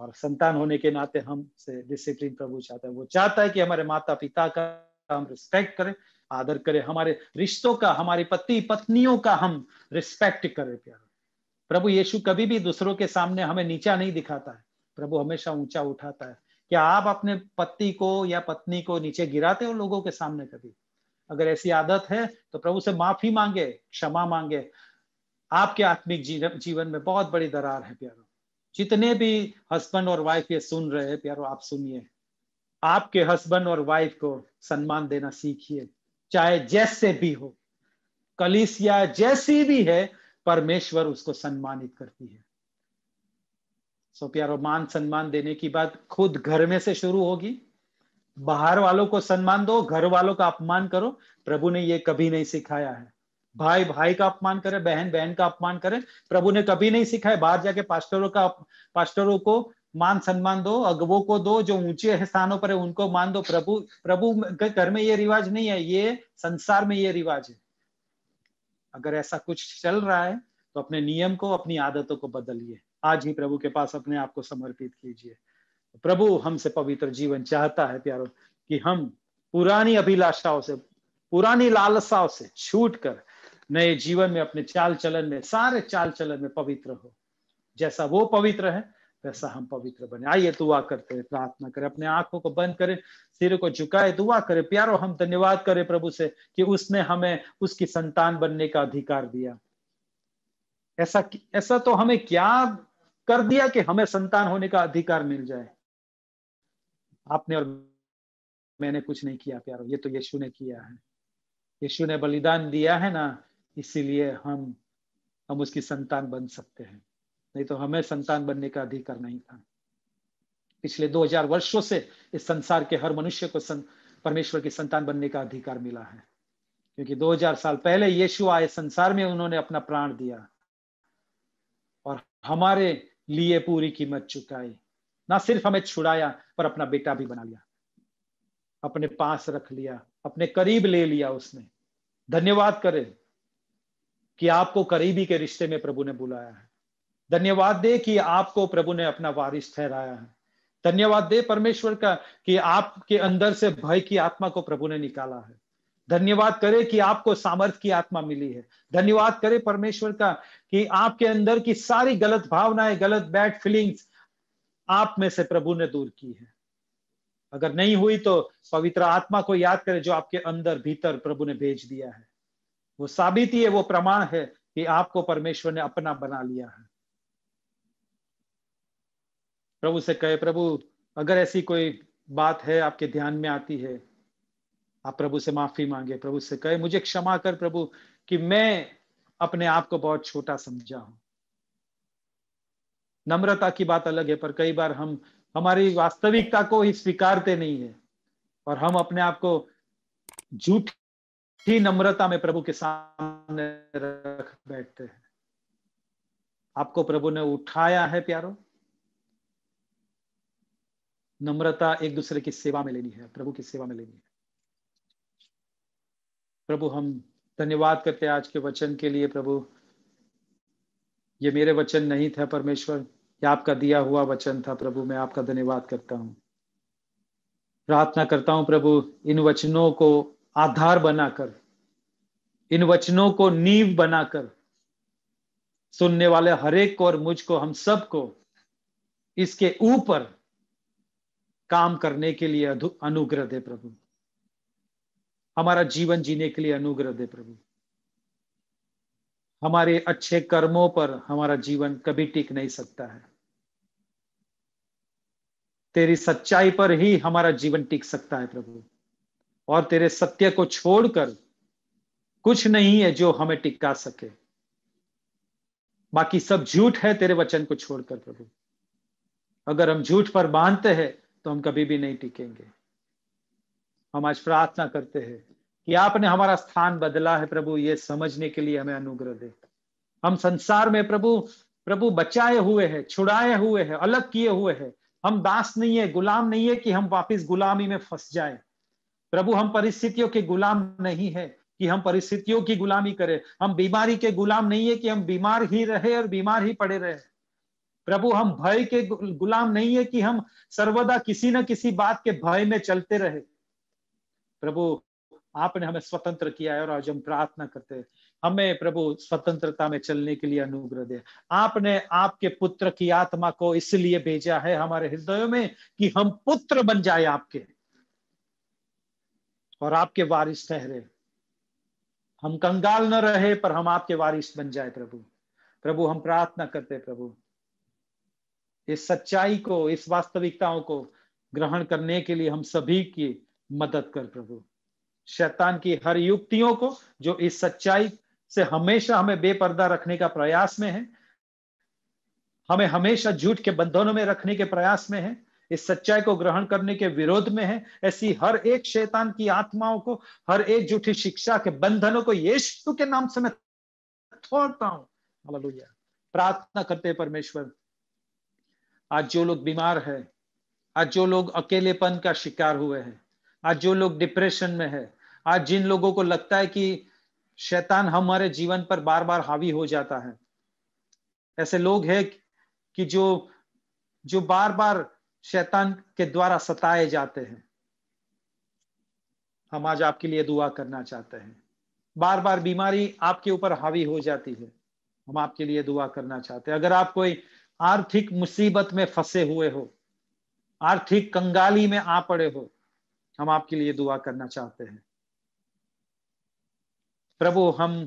A: और संतान होने के नाते हम से डिसिप्लिन प्रभु चाहता है वो चाहता है कि हमारे माता पिता का हम रिस्पेक्ट करें आदर करें हमारे रिश्तों का हमारी पति पत्नियों का हम रिस्पेक्ट करें प्यार प्रभु यीशु कभी भी दूसरों के सामने हमें नीचा नहीं दिखाता है प्रभु हमेशा ऊंचा उठाता है क्या आप अपने पति को या पत्नी को नीचे गिराते हो लोगों के सामने कभी अगर ऐसी आदत है तो प्रभु से माफी मांगे क्षमा मांगे आपके आत्मिक जीवन में बहुत बड़ी दरार है प्यारों जितने भी हस्बैंड और वाइफ ये सुन रहे हैं प्यारो आप सुनिए आपके हस्बैंड और वाइफ को सम्मान देना सीखिए चाहे जैसे भी हो कलिसिया जैसी भी है परमेश्वर उसको सम्मानित करती है सो प्यारो मान सम्मान देने की बात खुद घर में से शुरू होगी बाहर वालों को सम्मान दो घर वालों का अपमान करो प्रभु ने ये कभी नहीं सिखाया है भाई भाई का अपमान करे बहन बहन का अपमान करे प्रभु ने कभी नहीं सिखाया बाहर जाके पास्टरों का पास्टरों को मान सम्मान दो अगवों को दो जो ऊंचे स्थानों पर है उनको मान दो प्रभु प्रभु के घर में ये रिवाज नहीं है ये संसार में ये रिवाज है अगर ऐसा कुछ चल रहा है तो अपने नियम को अपनी आदतों को बदलिए आज ही प्रभु के पास अपने आप को समर्पित कीजिए प्रभु हमसे पवित्र जीवन चाहता है प्यारो कि हम पुरानी अभिलाषाओं से पुरानी लालसाओं से छूट कर नए जीवन में अपने चाल चलन में सारे चाल चलन में पवित्र हो जैसा वो पवित्र है वैसा हम पवित्र बने आइए दुआ करते हैं प्रार्थना करें अपने आंखों को बंद करें सिर को झुकाए दुआ करें प्यारो हम धन्यवाद करें प्रभु से कि उसने हमें उसकी संतान बनने का अधिकार दिया ऐसा ऐसा तो हमें क्या कर दिया कि हमें संतान होने का अधिकार मिल जाए आपने और मैंने कुछ नहीं किया प्यारो ये तो यीशु ने किया है यीशु ने बलिदान दिया है ना इसीलिए हम हम उसकी संतान बन सकते हैं नहीं तो हमें संतान बनने का अधिकार नहीं था पिछले 2000 वर्षों से इस संसार के हर मनुष्य को सं, परमेश्वर की संतान बनने का अधिकार मिला है क्योंकि 2000 साल पहले यीशु आए संसार में उन्होंने अपना प्राण दिया और हमारे लिए पूरी कीमत चुकाई ना सिर्फ हमें छुड़ाया पर अपना बेटा भी बना लिया अपने पास रख लिया अपने करीब ले लिया उसने धन्यवाद करें कि आपको करीबी के रिश्ते में प्रभु ने बुलाया है धन्यवाद दे कि आपको प्रभु ने अपना वारिस ठहराया है धन्यवाद दे परमेश्वर का कि आपके अंदर से भय की आत्मा को प्रभु ने निकाला है धन्यवाद करे कि आपको सामर्थ की आत्मा मिली है धन्यवाद करे परमेश्वर का कि आपके अंदर की सारी गलत भावनाएं गलत बैड फीलिंग्स आप में से प्रभु ने दूर की है अगर नहीं हुई तो पवित्र आत्मा को याद करें जो आपके अंदर भीतर प्रभु ने भेज दिया है वो साबित ही है वो प्रमाण है कि आपको परमेश्वर ने अपना बना लिया है प्रभु से कहे प्रभु अगर ऐसी कोई बात है आपके ध्यान में आती है आप प्रभु से माफी मांगे प्रभु से कहे मुझे क्षमा कर प्रभु कि मैं अपने आप को बहुत छोटा समझा हूं नम्रता की बात अलग है पर कई बार हम हमारी वास्तविकता को ही स्वीकारते नहीं है और हम अपने आप को झूठ ही नम्रता में प्रभु के सामने रख बैठते हैं आपको प्रभु ने उठाया है प्यारो नम्रता एक दूसरे की सेवा में लेनी है प्रभु की सेवा में लेनी है प्रभु हम धन्यवाद करते हैं आज के वचन के लिए प्रभु ये मेरे वचन नहीं था परमेश्वर ये आपका दिया हुआ वचन था प्रभु मैं आपका धन्यवाद करता हूँ प्रार्थना करता हूँ प्रभु इन वचनों को आधार बनाकर इन वचनों को नींव बनाकर सुनने वाले हरेक को और मुझको हम सबको इसके ऊपर काम करने के लिए अनुग्रह दे प्रभु हमारा जीवन जीने के लिए अनुग्रह दे प्रभु हमारे अच्छे कर्मों पर हमारा जीवन कभी टिक नहीं सकता है तेरी सच्चाई पर ही हमारा जीवन टिक सकता है प्रभु और तेरे सत्य को छोड़कर कुछ नहीं है जो हमें टिका सके बाकी सब झूठ है तेरे वचन को छोड़कर प्रभु अगर हम झूठ पर बांधते हैं तो हम कभी भी नहीं टिकेंगे हम आज प्रार्थना करते हैं कि आपने हमारा स्थान बदला है प्रभु ये समझने के लिए हमें अनुग्रह दे हम संसार में प्रभु प्रभु बचाए हुए हैं छुड़ाए हुए हैं अलग किए हुए हैं हम दास नहीं है गुलाम नहीं है कि हम वापस गुलामी में फंस जाए प्रभु हम परिस्थितियों के गुलाम नहीं है कि हम परिस्थितियों की गुलामी करें हम बीमारी के गुलाम नहीं है कि हम बीमार ही रहे और बीमार ही पड़े रहे प्रभु हम भय के गुलाम नहीं है कि हम सर्वदा किसी न किसी बात के भय में चलते रहे प्रभु आपने हमें स्वतंत्र किया है और आज हम प्रार्थना करते हैं हमें प्रभु स्वतंत्रता में चलने के लिए अनुग्रह दे आपने आपके पुत्र की आत्मा को इसलिए भेजा है हमारे हृदयों में कि हम पुत्र बन जाए आपके और आपके वारिस ठहरे हम कंगाल न रहे पर हम आपके वारिस बन जाए प्रभु प्रभु हम प्रार्थना करते प्रभु इस सच्चाई को इस वास्तविकताओं को ग्रहण करने के लिए हम सभी की मदद कर प्रभु शैतान की हर युक्तियों को जो इस सच्चाई से हमेशा हमें बेपर्दा रखने का प्रयास में है हमें हमेशा झूठ के बंधनों में रखने के प्रयास में है इस सच्चाई को ग्रहण करने के विरोध में है ऐसी हर एक शैतान की आत्माओं को हर एक झूठी शिक्षा के बंधनों को यीशु के नाम से मैं छोड़ता हूं प्रार्थना करते परमेश्वर आज जो लोग बीमार है आज जो लोग अकेलेपन का शिकार हुए हैं आज जो लोग डिप्रेशन में है आज जिन लोगों को लगता है कि शैतान हमारे जीवन पर बार बार हावी हो जाता है ऐसे लोग हैं कि जो जो बार बार शैतान के द्वारा सताए जाते हैं हम आज आपके लिए दुआ करना चाहते हैं बार बार बीमारी आपके ऊपर हावी हो जाती है हम आपके लिए दुआ करना चाहते हैं अगर आप कोई आर्थिक मुसीबत में फंसे हुए हो आर्थिक कंगाली में आ पड़े हो हम आपके लिए दुआ करना चाहते हैं प्रभु हम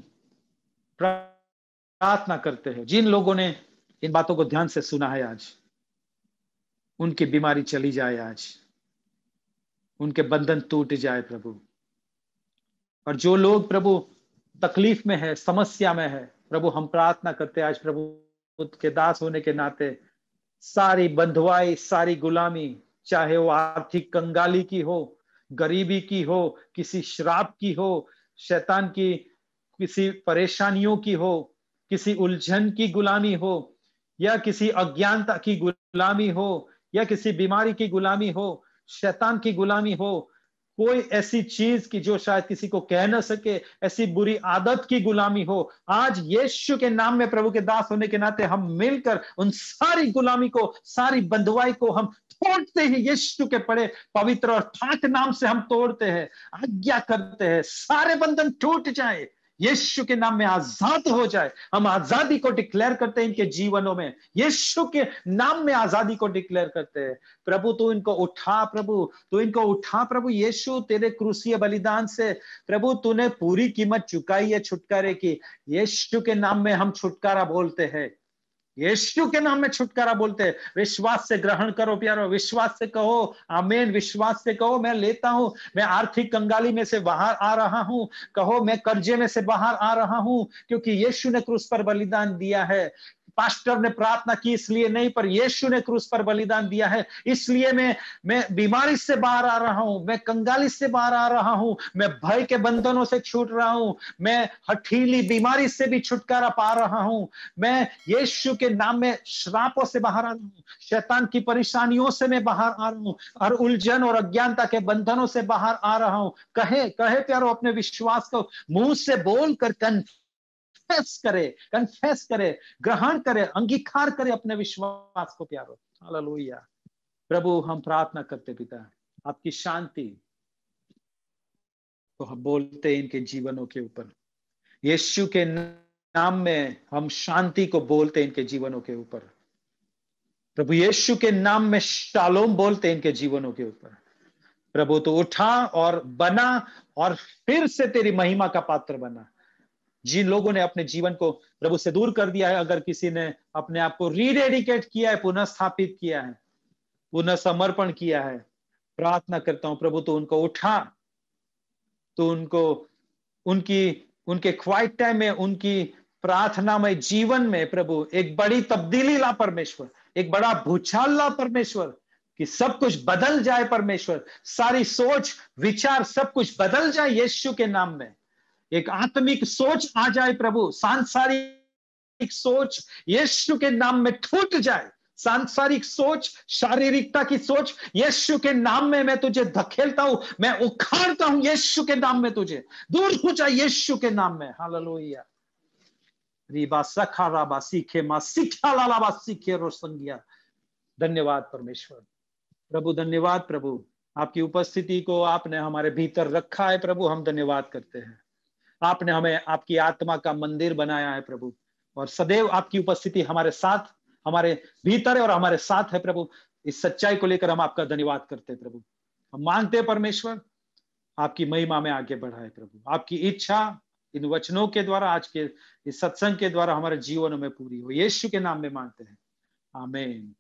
A: प्रार्थना करते हैं जिन लोगों ने इन बातों को ध्यान से सुना है आज उनकी बीमारी चली जाए आज उनके बंधन टूट जाए प्रभु और जो लोग प्रभु तकलीफ में है समस्या में है प्रभु हम प्रार्थना करते आज प्रभु के दास होने के नाते सारी बंधुआई सारी गुलामी चाहे वो आर्थिक कंगाली की हो गरीबी की हो किसी श्राप की हो शैतान की किसी परेशानियों की हो किसी उलझन की गुलामी हो या किसी अज्ञानता की गुलामी हो या किसी बीमारी की गुलामी हो शैतान की गुलामी हो कोई ऐसी चीज की जो शायद किसी को कह ना सके ऐसी बुरी आदत की गुलामी हो आज यीशु के नाम में प्रभु के दास होने के नाते हम मिलकर उन सारी गुलामी को सारी बंधुआई को हम तोड़ते हैं यीशु के पड़े पवित्र और ठाक नाम से हम तोड़ते हैं आज्ञा करते हैं सारे बंधन टूट जाए यीशु के नाम में आजाद हो जाए हम आजादी को डिक्लेयर करते हैं इनके जीवनों में यीशु के नाम में आजादी को डिक्लेयर करते हैं प्रभु तू इनको उठा प्रभु तू इनको उठा प्रभु यीशु तेरे क्रूसीय बलिदान से प्रभु तूने पूरी कीमत चुकाई है छुटकारे की यीशु के नाम में हम छुटकारा बोलते हैं यीशु के नाम में छुटकारा बोलते हैं विश्वास से ग्रहण करो प्यारो विश्वास से कहो आमेन विश्वास से कहो मैं लेता हूं मैं आर्थिक कंगाली में से बाहर आ रहा हूं कहो मैं कर्जे में से बाहर आ रहा हूं क्योंकि यीशु ने क्रूस पर बलिदान दिया है पास्टर ने प्रार्थना की इसलिए नहीं पर यीशु ने क्रूस पर बलिदान दिया है इसलिए मैं मैं बीमारी से बाहर आ रहा हूं मैं कंगाली से बाहर आ रहा हूं मैं भय के बंधनों से छूट रहा हूं मैं हठीली बीमारी से भी छुटकारा पा रहा हूं मैं यीशु के नाम में श्रापों से बाहर आ रहा हूं शैतान की परेशानियों से मैं बाहर आ रहा हूं और उलझन और अज्ञानता के बंधनों से बाहर आ रहा हूं कहे कहे प्यारो अपने विश्वास को मुंह से बोल कर कन्फेस करे कन्फेस करे ग्रहण करे अंगीकार करे अपने विश्वास को प्यारो हालेलुया प्रभु हम प्रार्थना करते पिता आपकी शांति तो हम बोलते हैं इनके जीवनों के ऊपर यीशु के नाम में हम शांति को बोलते हैं इनके जीवनों के ऊपर प्रभु यीशु के नाम में शालोम बोलते हैं इनके जीवनों के ऊपर प्रभु तो उठा और बना और फिर से तेरी महिमा का पात्र बना जिन लोगों ने अपने जीवन को प्रभु से दूर कर दिया है अगर किसी ने अपने आप को रीडेडिकेट किया है पुनः स्थापित किया है पुनः समर्पण किया है प्रार्थना करता हूं प्रभु तो उनको उठा तो उनको उनकी उनके क्वाइट टाइम में उनकी प्रार्थना में जीवन में प्रभु एक बड़ी तब्दीली ला परमेश्वर एक बड़ा भूचाल ला परमेश्वर कि सब कुछ बदल जाए परमेश्वर सारी सोच विचार सब कुछ बदल जाए यीशु के नाम में एक आत्मिक सोच आ जाए प्रभु सांसारिक सोच यीशु के नाम में टूट जाए सांसारिक सोच शारीरिकता की सोच यीशु के नाम में मैं तुझे धकेलता हूं मैं उखाड़ता हूं यीशु के नाम में तुझे दूर हो जा यीशु के नाम में हालेलुया रीबा सखा राबा सीखे माँ सीखा लालाबा सीखे रोसंगिया धन्यवाद परमेश्वर प्रभु धन्यवाद प्रभु आपकी उपस्थिति को आपने हमारे भीतर रखा है प्रभु हम धन्यवाद करते हैं आपने हमें आपकी आत्मा का मंदिर बनाया है प्रभु और सदैव आपकी उपस्थिति हमारे साथ हमारे भीतर और हमारे साथ है प्रभु इस सच्चाई को लेकर हम आपका धन्यवाद करते हैं प्रभु हम मानते हैं परमेश्वर आपकी महिमा में आगे बढ़ाए प्रभु आपकी इच्छा इन वचनों के द्वारा आज के इस सत्संग के द्वारा हमारे जीवन में पूरी हो यीशु के नाम में मानते हैं आमेन